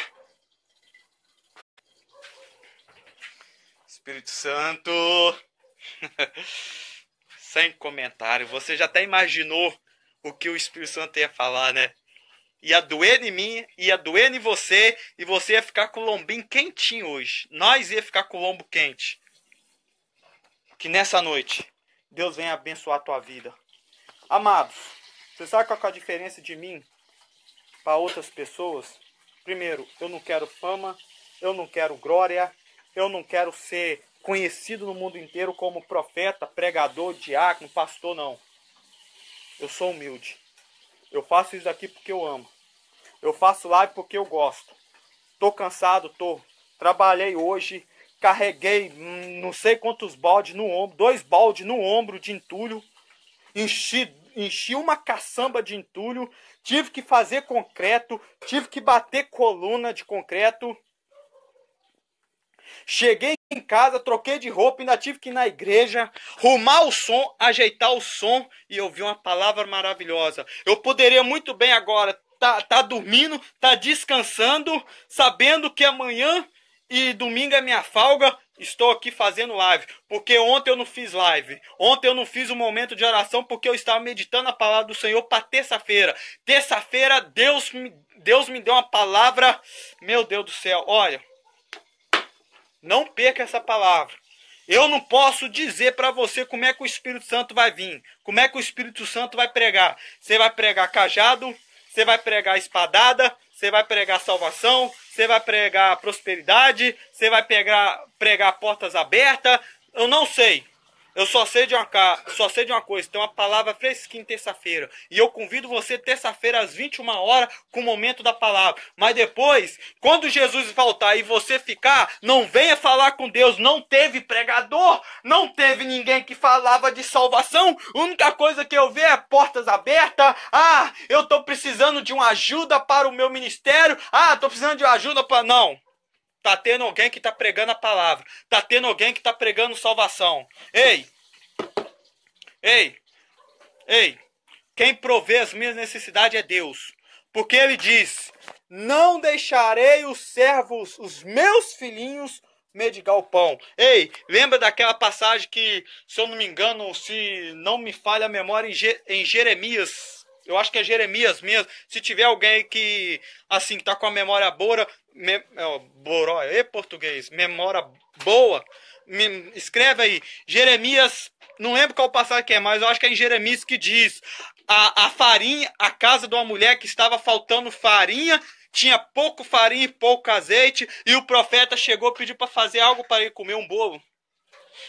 Espírito Santo. [LAUGHS] Sem comentário. Você já até imaginou o que o Espírito Santo ia falar, né? Ia doer em mim, ia doer em você, e você ia ficar com o lombinho quentinho hoje. Nós ia ficar com o lombo quente. Que nessa noite, Deus venha abençoar a tua vida. Amados, você sabe qual é a diferença de mim para outras pessoas? Primeiro, eu não quero fama, eu não quero glória, eu não quero ser conhecido no mundo inteiro como profeta, pregador, diácono, pastor, não. Eu sou humilde. Eu faço isso aqui porque eu amo. Eu faço live porque eu gosto. Tô cansado, tô. Trabalhei hoje, carreguei não sei quantos baldes no ombro, dois baldes no ombro de entulho, enchi, enchi uma caçamba de entulho, tive que fazer concreto, tive que bater coluna de concreto. Cheguei em casa, troquei de roupa, ainda tive que ir na igreja, rumar o som, ajeitar o som e ouvir uma palavra maravilhosa. Eu poderia muito bem agora tá, tá dormindo, tá descansando, sabendo que amanhã e domingo é minha folga, estou aqui fazendo live, porque ontem eu não fiz live. Ontem eu não fiz um momento de oração porque eu estava meditando a palavra do Senhor para terça-feira. Terça-feira Deus me Deus me deu uma palavra, meu Deus do céu. Olha, não perca essa palavra. Eu não posso dizer para você como é que o Espírito Santo vai vir, como é que o Espírito Santo vai pregar. Você vai pregar cajado, você vai pregar espadada, você vai pregar salvação, você vai pregar prosperidade, você vai pregar portas abertas. Eu não sei. Eu só sei de uma, só sei de uma coisa, tem uma palavra fresquinha terça-feira. E eu convido você terça-feira às 21 horas com o momento da palavra. Mas depois, quando Jesus voltar e você ficar, não venha falar com Deus. Não teve pregador, não teve ninguém que falava de salvação. A única coisa que eu vejo é portas abertas. Ah, eu tô precisando de uma ajuda para o meu ministério. Ah, tô precisando de uma ajuda para não. Tá tendo alguém que tá pregando a palavra. Tá tendo alguém que tá pregando salvação. Ei! Ei! Ei! Quem provê as minhas necessidades é Deus. Porque ele diz: Não deixarei os servos, os meus filhinhos, medigar o pão. Ei, lembra daquela passagem que, se eu não me engano, se não me falha a memória, em, Jeremias. Eu acho que é Jeremias mesmo. Se tiver alguém que, assim, que tá com a memória boa, Boróia Boró, e português, memória boa, me, escreve aí, Jeremias, não lembro qual passagem que é, mas eu acho que é em Jeremias que diz, a, a farinha, a casa de uma mulher que estava faltando farinha, tinha pouco farinha e pouco azeite, e o profeta chegou e pediu para fazer algo para ele comer um bolo.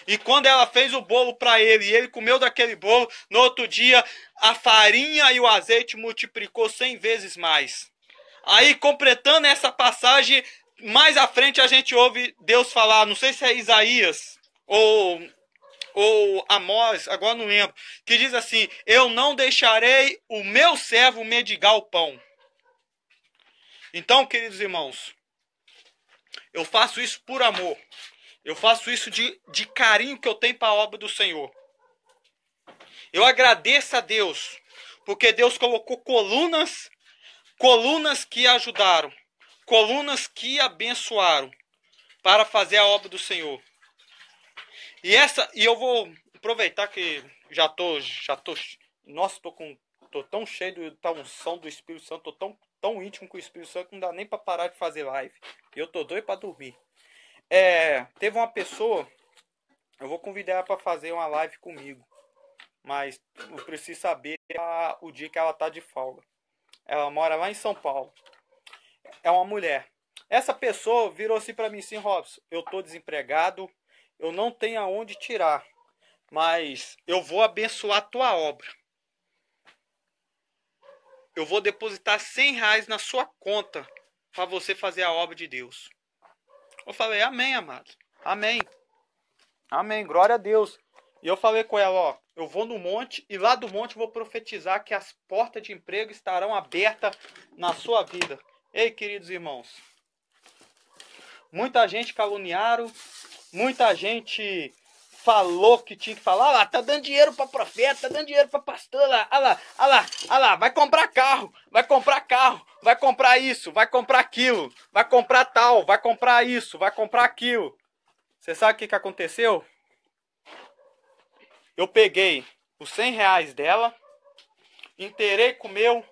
E quando ela fez o bolo para ele, e ele comeu daquele bolo, no outro dia a farinha e o azeite multiplicou cem vezes mais. Aí, completando essa passagem, mais à frente a gente ouve Deus falar, não sei se é Isaías ou, ou Amós, agora não lembro, que diz assim: Eu não deixarei o meu servo medigar o pão. Então, queridos irmãos, eu faço isso por amor. Eu faço isso de, de carinho que eu tenho para a obra do Senhor. Eu agradeço a Deus, porque Deus colocou colunas Colunas que ajudaram, colunas que abençoaram para fazer a obra do Senhor. E essa, e eu vou aproveitar que já tô, já tô, nossa, tô com tô tão cheio do tá unção do Espírito Santo, tô tão tão íntimo com o Espírito Santo que não dá nem para parar de fazer live. Eu tô doido para dormir. É, teve uma pessoa, eu vou convidar ela para fazer uma live comigo, mas eu preciso saber a, o dia que ela tá de folga. Ela mora lá em São Paulo. É uma mulher. Essa pessoa virou assim para mim, sim, Robson, eu estou desempregado, eu não tenho aonde tirar, mas eu vou abençoar a tua obra. Eu vou depositar 100 reais na sua conta para você fazer a obra de Deus. Eu falei, amém, amado. Amém. Amém. Glória a Deus. E eu falei com ela, ó, eu vou no monte e lá do monte vou profetizar que as portas de emprego estarão abertas na sua vida. Ei, queridos irmãos, muita gente caluniaram, muita gente falou que tinha que falar, ah lá, tá dando dinheiro para profeta, tá dando dinheiro para pastor, lá, ah lá, ah lá, ah lá, vai comprar carro, vai comprar carro, vai comprar isso, vai comprar aquilo, vai comprar tal, vai comprar isso, vai comprar aquilo. Você sabe o que, que aconteceu? Eu peguei os 100 reais dela, inteirei com o meu.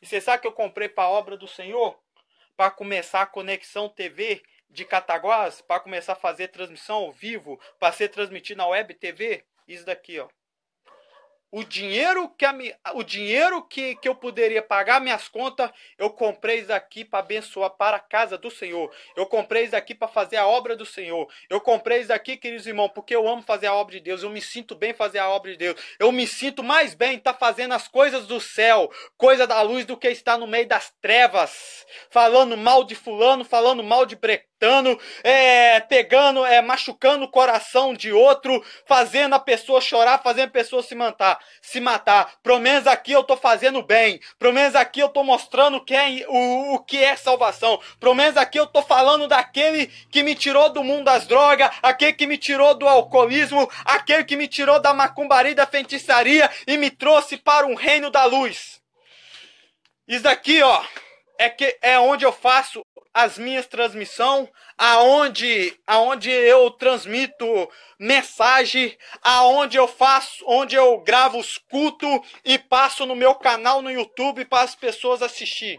E você sabe que eu comprei para a obra do Senhor? Para começar a Conexão TV de Cataguás, para começar a fazer transmissão ao vivo, para ser transmitido na Web TV. Isso daqui, ó o dinheiro que a, o dinheiro que, que eu poderia pagar minhas contas, eu comprei isso aqui para abençoar para a casa do Senhor. Eu comprei isso aqui para fazer a obra do Senhor. Eu comprei isso aqui, queridos irmãos, porque eu amo fazer a obra de Deus. Eu me sinto bem fazer a obra de Deus. Eu me sinto mais bem tá fazendo as coisas do céu, coisa da luz do que estar no meio das trevas, falando mal de fulano, falando mal de precoce gritando, é, pegando, é, machucando o coração de outro, fazendo a pessoa chorar, fazendo a pessoa se matar. Se matar. Pelo menos aqui eu tô fazendo bem. Pelo menos aqui eu tô mostrando que é, o, o que é salvação. Pelo menos aqui eu tô falando daquele que me tirou do mundo das drogas, aquele que me tirou do alcoolismo, aquele que me tirou da macumbaria e da feitiçaria e me trouxe para um reino da luz. Isso aqui ó, é que é onde eu faço as minhas transmissões, aonde, aonde eu transmito mensagem, aonde eu faço, onde eu gravo os cultos e passo no meu canal no YouTube para as pessoas assistir.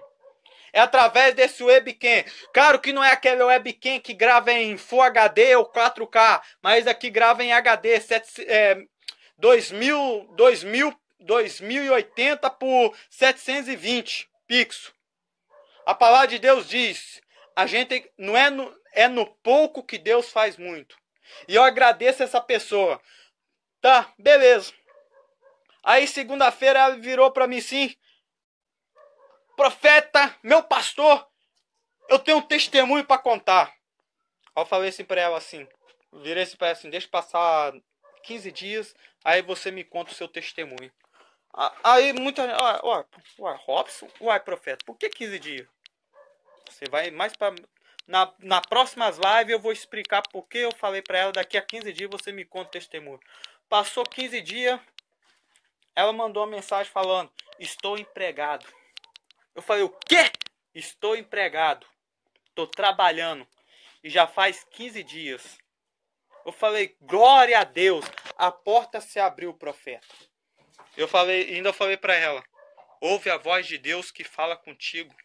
É através desse webcam. Claro que não é aquele webcam que grava em Full HD ou 4K, mas aqui é grava em HD 7, é, 2000, 2000, 2080 por 720 pixels. A palavra de Deus diz: a gente não é no, é no pouco que Deus faz muito. E eu agradeço essa pessoa. Tá, beleza. Aí segunda-feira ela virou para mim sim. Profeta, meu pastor, eu tenho um testemunho para contar. eu falei assim para ela assim, virei assim para ela assim, deixa passar 15 dias, aí você me conta o seu testemunho. Aí muita gente, uai, uai, uai, Robson, uai, profeta, por que 15 dias? Você vai mais para na, na próximas lives eu vou explicar porque eu falei para ela daqui a 15 dias você me conta o testemunho. Passou 15 dias, ela mandou uma mensagem falando: "Estou empregado". Eu falei: "O quê? Estou empregado. estou trabalhando". E já faz 15 dias. Eu falei: "Glória a Deus, a porta se abriu, profeta". Eu falei, ainda falei para ela: "Ouve a voz de Deus que fala contigo".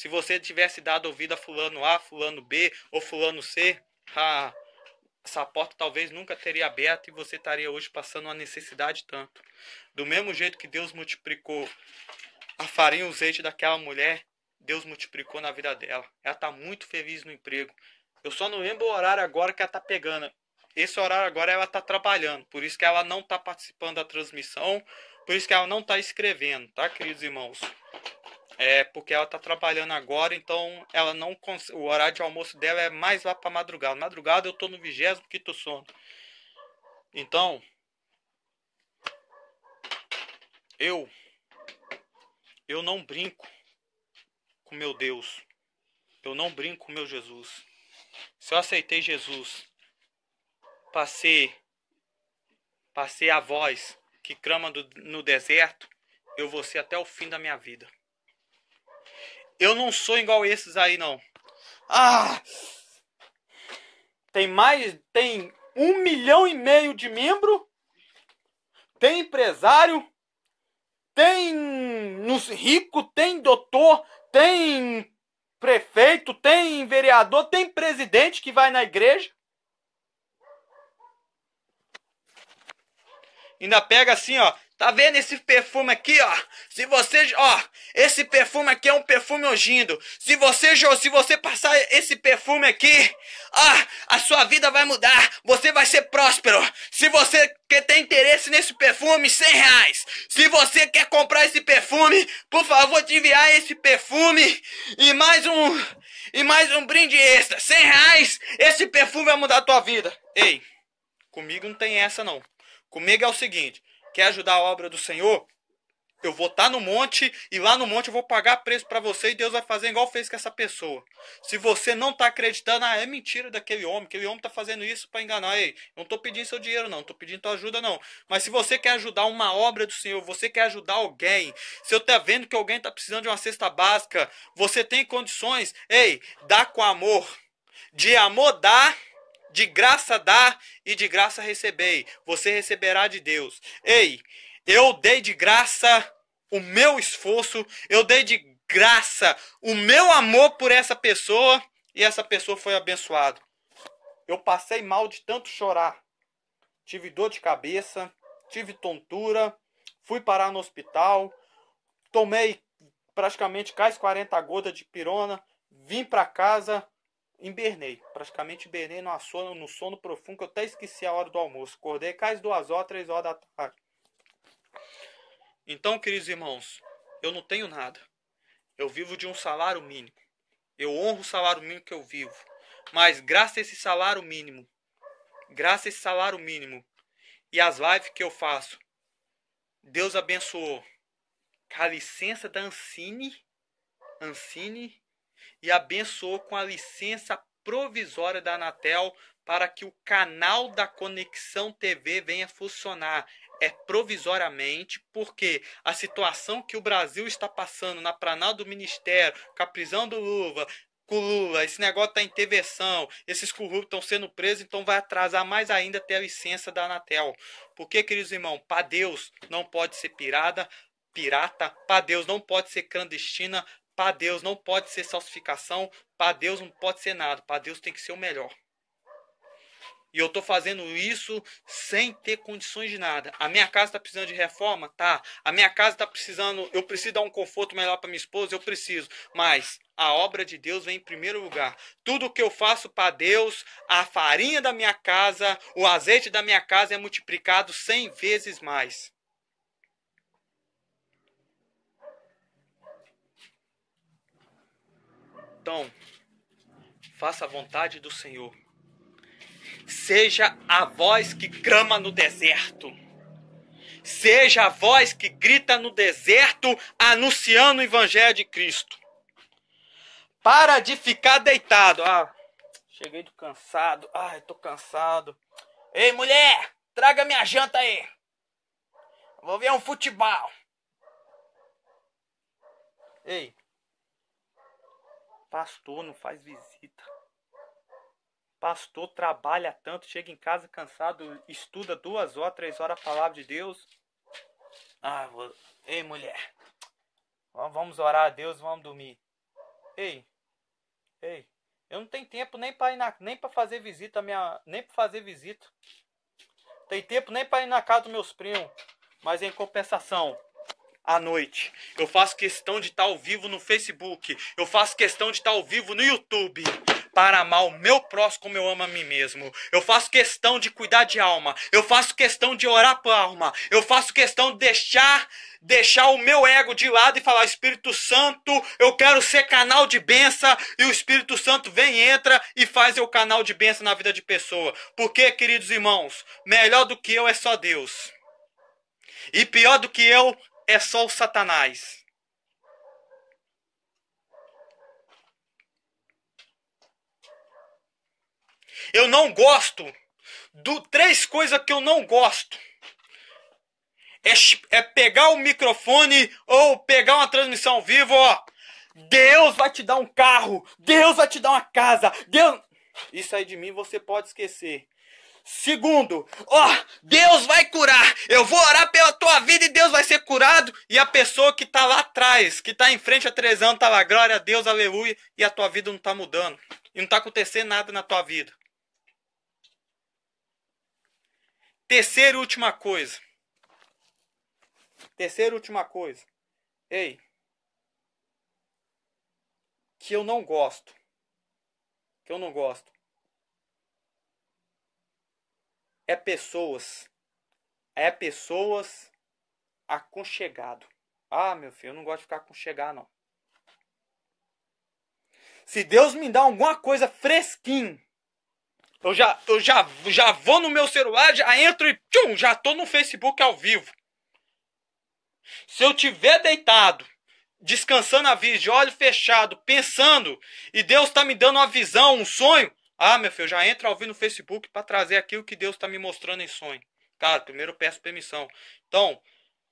Se você tivesse dado ouvido a fulano A, fulano B ou fulano C, a, essa porta talvez nunca teria aberto e você estaria hoje passando uma necessidade tanto. Do mesmo jeito que Deus multiplicou a farinha e o azeite daquela mulher, Deus multiplicou na vida dela. Ela está muito feliz no emprego. Eu só não lembro o horário agora que ela está pegando. Esse horário agora ela está trabalhando, por isso que ela não está participando da transmissão, por isso que ela não está escrevendo, tá, queridos irmãos? É porque ela está trabalhando agora, então ela não cons... o horário de almoço dela é mais lá para madrugada. Madrugada eu estou no vigésimo quinto sono. Então eu eu não brinco com meu Deus. Eu não brinco com meu Jesus. Se eu aceitei Jesus para ser, a voz que crama no deserto, eu vou ser até o fim da minha vida. Eu não sou igual esses aí, não. Ah! Tem mais. Tem um milhão e meio de membro. Tem empresário. Tem rico, tem doutor, tem prefeito, tem vereador, tem presidente que vai na igreja. Ainda pega assim, ó. Tá vendo esse perfume aqui, ó? Se você, ó, esse perfume aqui é um perfume ungindo. Se você, se você passar esse perfume aqui, ó, a sua vida vai mudar. Você vai ser próspero. Se você quer ter interesse nesse perfume, 100 reais. Se você quer comprar esse perfume, por favor, te enviar esse perfume e mais um e mais um brinde extra, 100 reais. Esse perfume vai mudar a tua vida. Ei, comigo não tem essa não. Comigo é o seguinte. Quer ajudar a obra do Senhor? Eu vou estar tá no monte e lá no monte eu vou pagar preço para você e Deus vai fazer igual fez com essa pessoa. Se você não está acreditando, ah, é mentira daquele homem, aquele homem está fazendo isso para enganar. Ei, não estou pedindo seu dinheiro, não, estou pedindo tua ajuda, não. Mas se você quer ajudar uma obra do Senhor, você quer ajudar alguém, se eu está vendo que alguém está precisando de uma cesta básica, você tem condições, ei, dá com amor. De amor dá de graça dá e de graça recebei. Você receberá de Deus. Ei, eu dei de graça o meu esforço, eu dei de graça o meu amor por essa pessoa e essa pessoa foi abençoada. Eu passei mal de tanto chorar. Tive dor de cabeça, tive tontura, fui parar no hospital, tomei praticamente quase 40 gotas de pirona, vim para casa, Invernei, praticamente hibernei no sono, no sono profundo que eu até esqueci a hora do almoço. Acordei quase duas horas, três horas da tarde. Então, queridos irmãos, eu não tenho nada. Eu vivo de um salário mínimo. Eu honro o salário mínimo que eu vivo. Mas graças a esse salário mínimo, graças a esse salário mínimo e as lives que eu faço, Deus abençoou. Com a licença da Ancine, Ancine e abençoou com a licença provisória da Anatel para que o canal da Conexão TV venha funcionar. É provisoriamente, porque a situação que o Brasil está passando na planalto do Ministério, com a prisão do Luva, com Lula, esse negócio está em TVção, esses corruptos estão sendo presos, então vai atrasar mais ainda até a licença da Anatel. Porque, queridos irmãos, para Deus não pode ser pirada, pirata, para Deus não pode ser clandestina, para Deus não pode ser falsificação, para Deus não pode ser nada, para Deus tem que ser o melhor. E eu estou fazendo isso sem ter condições de nada. A minha casa está precisando de reforma? Tá. A minha casa está precisando. Eu preciso dar um conforto melhor para minha esposa? Eu preciso. Mas a obra de Deus vem em primeiro lugar. Tudo que eu faço para Deus, a farinha da minha casa, o azeite da minha casa é multiplicado cem vezes mais. Então, faça a vontade do Senhor. Seja a voz que clama no deserto. Seja a voz que grita no deserto, anunciando o Evangelho de Cristo. Para de ficar deitado. Ah, cheguei do cansado. Ai, ah, estou cansado. Ei, mulher, traga minha janta aí. Vou ver um futebol. Ei, Pastor não faz visita. Pastor trabalha tanto, chega em casa cansado, estuda duas horas, três horas a palavra de Deus. Ah, vou... ei mulher, vamos orar a Deus, vamos dormir. Ei, ei, eu não tenho tempo nem para na... nem para fazer visita minha, nem para fazer visita. Tem tempo nem para ir na casa dos meus primos. Mas em compensação, à noite. Eu faço questão de estar ao vivo no Facebook. Eu faço questão de estar ao vivo no YouTube. Para amar o meu próximo como eu amo a mim mesmo. Eu faço questão de cuidar de alma. Eu faço questão de orar por alma. Eu faço questão de deixar deixar o meu ego de lado e falar: Espírito Santo, eu quero ser canal de benção. E o Espírito Santo vem, entra e faz eu canal de benção na vida de pessoa. Porque, queridos irmãos, melhor do que eu é só Deus. E pior do que eu é só o Satanás. Eu não gosto do três coisas que eu não gosto. É, é pegar o microfone ou pegar uma transmissão ao vivo, ó. Deus vai te dar um carro, Deus vai te dar uma casa, Deus. Isso aí de mim você pode esquecer. Segundo, ó, oh, Deus vai curar. Eu vou orar pela tua vida e Deus vai ser curado. E a pessoa que tá lá atrás, que tá em frente há três anos, tá lá, glória a Deus, aleluia, e a tua vida não tá mudando. E não tá acontecendo nada na tua vida. Terceira e última coisa. Terceira e última coisa. Ei. Que eu não gosto. Que eu não gosto é pessoas. É pessoas aconchegado. Ah, meu filho, eu não gosto de ficar aconchegado, não. Se Deus me dá alguma coisa fresquinha, eu já, eu já, já vou no meu celular, já entro e tchum, já tô no Facebook ao vivo. Se eu tiver deitado, descansando a vida, de olho fechado, pensando, e Deus está me dando uma visão, um sonho, ah, meu filho, já entra ao vivo no Facebook para trazer aquilo que Deus está me mostrando em sonho. Cara, primeiro eu peço permissão. Então,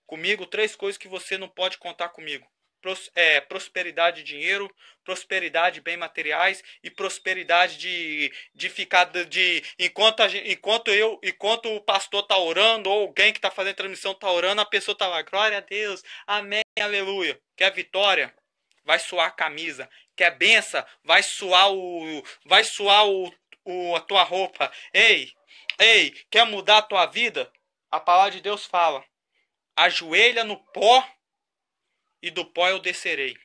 comigo, três coisas que você não pode contar comigo. Pros, é, prosperidade de dinheiro, prosperidade de bens materiais e prosperidade de, de ficar de, de enquanto, a, enquanto eu enquanto o pastor tá orando ou alguém que tá fazendo transmissão tá orando, a pessoa tá lá, glória a Deus, amém, aleluia, Quer vitória vai suar a camisa. Quer é benção? Vai suar o. Vai suar o, o, a tua roupa. Ei, ei, quer mudar a tua vida? A palavra de Deus fala: ajoelha no pó e do pó eu descerei.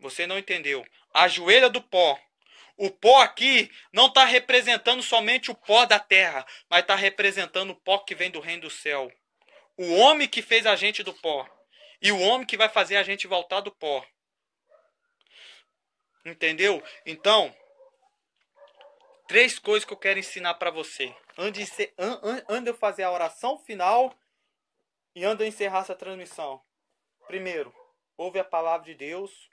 Você não entendeu. Ajoelha do pó. O pó aqui não está representando somente o pó da terra, mas está representando o pó que vem do reino do céu. O homem que fez a gente do pó. E o homem que vai fazer a gente voltar do pó. Entendeu? Então, três coisas que eu quero ensinar para você. Antes de an, an, ande eu fazer a oração final e ando encerrar essa transmissão. Primeiro, ouve a palavra de Deus,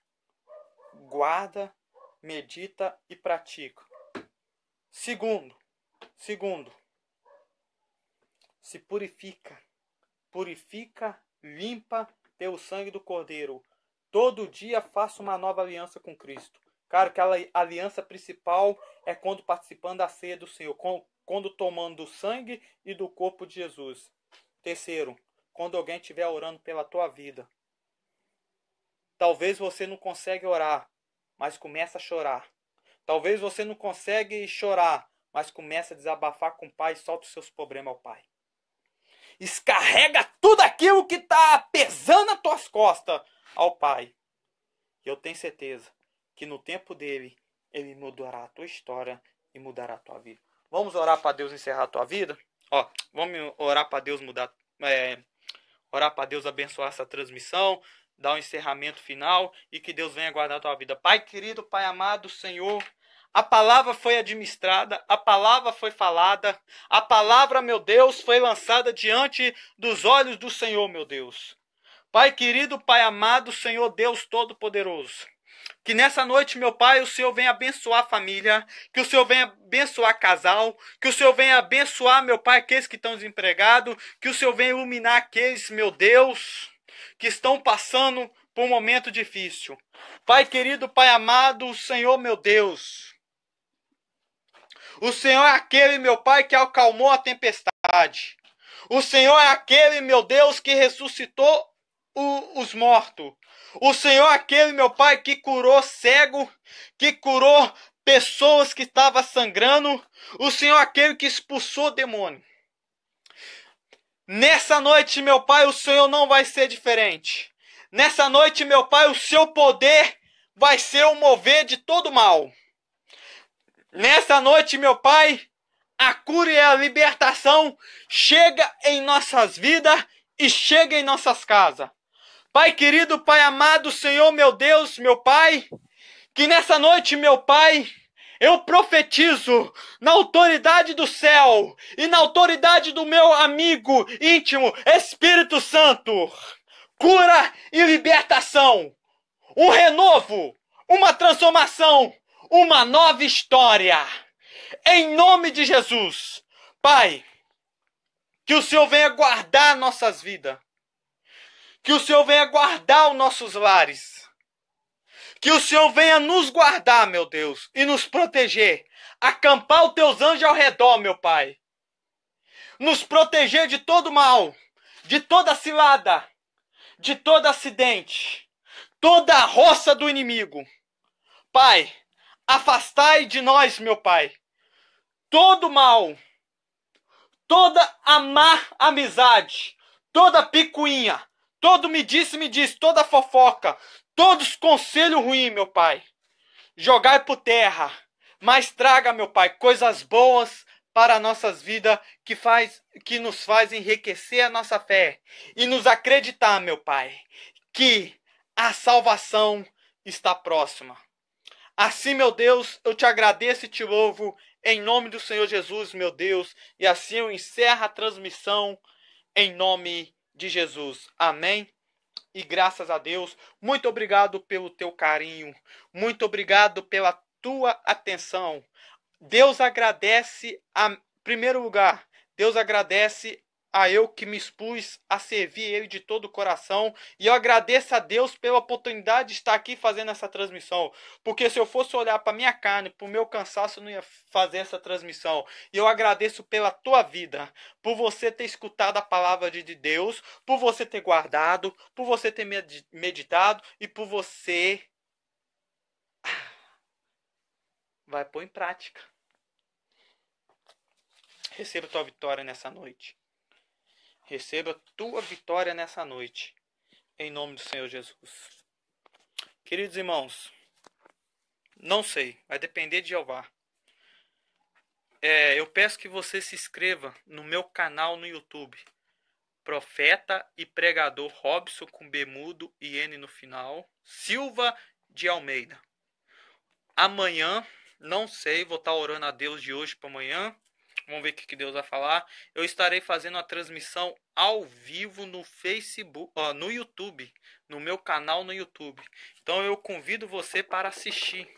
guarda, medita e pratica. Segundo, segundo, se purifica. Purifica, limpa teu sangue do cordeiro Todo dia faço uma nova aliança com Cristo. Claro que a aliança principal é quando participando da ceia do Senhor, quando tomando do sangue e do corpo de Jesus. Terceiro, quando alguém estiver orando pela tua vida. Talvez você não consegue orar, mas começa a chorar. Talvez você não consegue chorar, mas começa a desabafar com o pai e solta os seus problemas ao pai. Escarrega tudo aquilo que está pesando nas tuas costas ao Pai. E eu tenho certeza que no tempo dele, ele mudará a tua história e mudará a tua vida. Vamos orar para Deus encerrar a tua vida? Ó, vamos orar para Deus mudar, é, orar para Deus abençoar essa transmissão, dar um encerramento final e que Deus venha guardar a tua vida. Pai querido, Pai amado, Senhor, a palavra foi administrada, a palavra foi falada, a palavra, meu Deus, foi lançada diante dos olhos do Senhor, meu Deus. Pai querido, Pai amado, Senhor Deus Todo-Poderoso. Que nessa noite, meu Pai, o Senhor venha abençoar a família, que o Senhor venha abençoar casal, que o Senhor venha abençoar, meu Pai, aqueles que estão desempregados, que o Senhor venha iluminar aqueles, meu Deus, que estão passando por um momento difícil. Pai querido, Pai amado, Senhor, meu Deus. O Senhor é aquele, meu Pai, que acalmou a tempestade. O Senhor é aquele, meu Deus, que ressuscitou o, os mortos. O Senhor, aquele meu Pai, que curou cego, que curou pessoas que estavam sangrando. O Senhor, aquele que expulsou demônio. Nessa noite, meu Pai, o Senhor não vai ser diferente. Nessa noite, meu Pai, o seu poder vai ser o mover de todo mal. Nessa noite, meu Pai, a cura e a libertação chega em nossas vidas e chega em nossas casas. Pai querido, Pai amado, Senhor meu Deus, meu Pai, que nessa noite, meu Pai, eu profetizo na autoridade do céu e na autoridade do meu amigo íntimo, Espírito Santo, cura e libertação, um renovo, uma transformação, uma nova história. Em nome de Jesus, Pai, que o Senhor venha guardar nossas vidas que o Senhor venha guardar os nossos lares. Que o Senhor venha nos guardar, meu Deus, e nos proteger. Acampar os teus anjos ao redor, meu Pai. Nos proteger de todo mal, de toda cilada, de todo acidente, toda a roça do inimigo. Pai, afastai de nós, meu Pai, todo mal, toda a má amizade, toda picuinha, Todo me disse, me disse, toda fofoca, todos conselho ruim, meu pai. Jogai por terra, mas traga, meu pai, coisas boas para nossas vidas que faz que nos faz enriquecer a nossa fé e nos acreditar, meu pai, que a salvação está próxima. Assim, meu Deus, eu te agradeço e te louvo em nome do Senhor Jesus, meu Deus, e assim eu encerro a transmissão em nome de de Jesus. Amém? E graças a Deus, muito obrigado pelo teu carinho, muito obrigado pela tua atenção. Deus agradece, a, em primeiro lugar, Deus agradece a eu que me expus a servir Ele de todo o coração. E eu agradeço a Deus pela oportunidade de estar aqui fazendo essa transmissão. Porque se eu fosse olhar para minha carne, para o meu cansaço, eu não ia fazer essa transmissão. E eu agradeço pela tua vida, por você ter escutado a palavra de Deus, por você ter guardado, por você ter meditado e por você. Ah, vai pôr em prática. Receba tua vitória nessa noite receba tua vitória nessa noite, em nome do Senhor Jesus. Queridos irmãos, não sei, vai depender de Jeová. É, eu peço que você se inscreva no meu canal no YouTube, Profeta e Pregador Robson com Bemudo e N no final, Silva de Almeida. Amanhã, não sei, vou estar orando a Deus de hoje para amanhã. Vamos ver o que Deus vai falar. Eu estarei fazendo a transmissão ao vivo no Facebook, ó, no YouTube, no meu canal no YouTube. Então eu convido você para assistir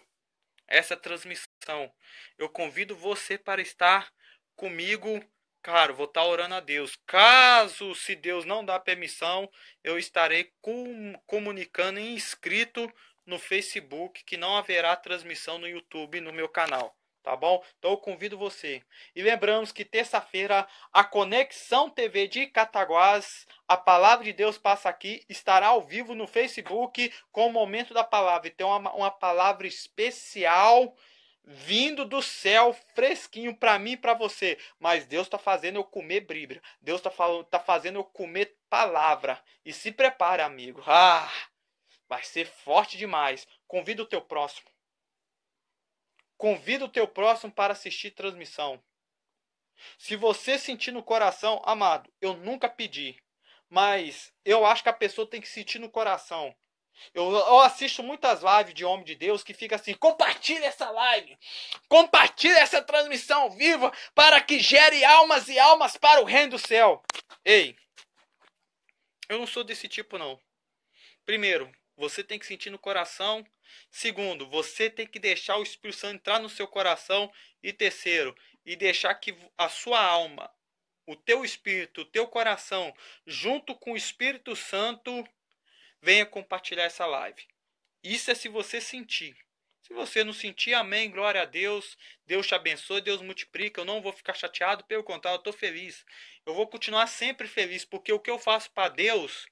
essa transmissão. Eu convido você para estar comigo. caro. vou estar orando a Deus. Caso, se Deus não dá permissão, eu estarei com, comunicando em inscrito no Facebook que não haverá transmissão no YouTube no meu canal tá bom? Então eu convido você. E lembramos que terça-feira a Conexão TV de Cataguás, a Palavra de Deus passa aqui, estará ao vivo no Facebook com o momento da palavra. E então, tem é uma, uma palavra especial vindo do céu, fresquinho para mim e para você. Mas Deus está fazendo eu comer bíblia. Deus está tá fazendo eu comer palavra. E se prepare, amigo. Ah, vai ser forte demais. Convida o teu próximo. Convida o teu próximo para assistir transmissão. Se você sentir no coração, amado, eu nunca pedi, mas eu acho que a pessoa tem que sentir no coração. Eu, eu, assisto muitas lives de homem de Deus que fica assim: compartilha essa live, compartilha essa transmissão viva para que gere almas e almas para o reino do céu. Ei, eu não sou desse tipo, não. Primeiro, você tem que sentir no coração. Segundo, você tem que deixar o Espírito Santo entrar no seu coração. E terceiro, e deixar que a sua alma, o teu espírito, o teu coração, junto com o Espírito Santo, venha compartilhar essa live. Isso é se você sentir. Se você não sentir, amém, glória a Deus. Deus te abençoe, Deus multiplica. Eu não vou ficar chateado, pelo contrário, eu estou feliz. Eu vou continuar sempre feliz, porque o que eu faço para Deus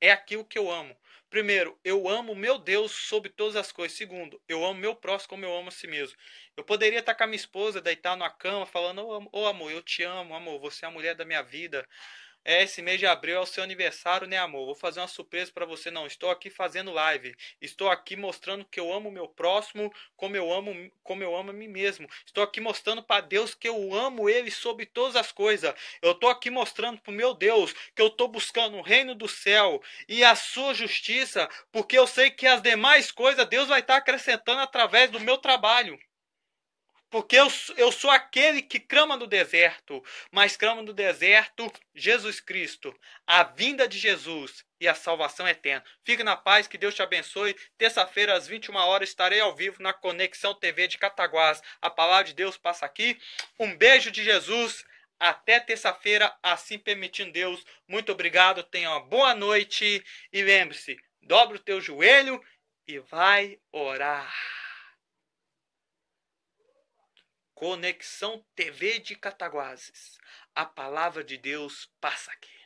é aquilo que eu amo. Primeiro, eu amo meu Deus sobre todas as coisas. Segundo, eu amo meu próximo como eu amo a si mesmo. Eu poderia estar com a minha esposa, deitar na cama, falando: Ô oh, amor, eu te amo, amor, você é a mulher da minha vida. É, esse mês de abril é o seu aniversário, né, amor? Vou fazer uma surpresa para você. Não estou aqui fazendo live. Estou aqui mostrando que eu amo meu próximo, como eu amo, como eu amo a mim mesmo. Estou aqui mostrando para Deus que eu amo ele sobre todas as coisas. Eu estou aqui mostrando pro meu Deus que eu estou buscando o reino do céu e a sua justiça, porque eu sei que as demais coisas Deus vai estar tá acrescentando através do meu trabalho. Porque eu, eu sou aquele que clama no deserto, mas clama no deserto Jesus Cristo, a vinda de Jesus e a salvação eterna. Fique na paz, que Deus te abençoe. Terça-feira, às 21 horas, estarei ao vivo na Conexão TV de Cataguás. A palavra de Deus passa aqui. Um beijo de Jesus. Até terça-feira, assim permitindo Deus. Muito obrigado, tenha uma boa noite. E lembre-se, dobre o teu joelho e vai orar. Conexão TV de Cataguases. A palavra de Deus passa aqui.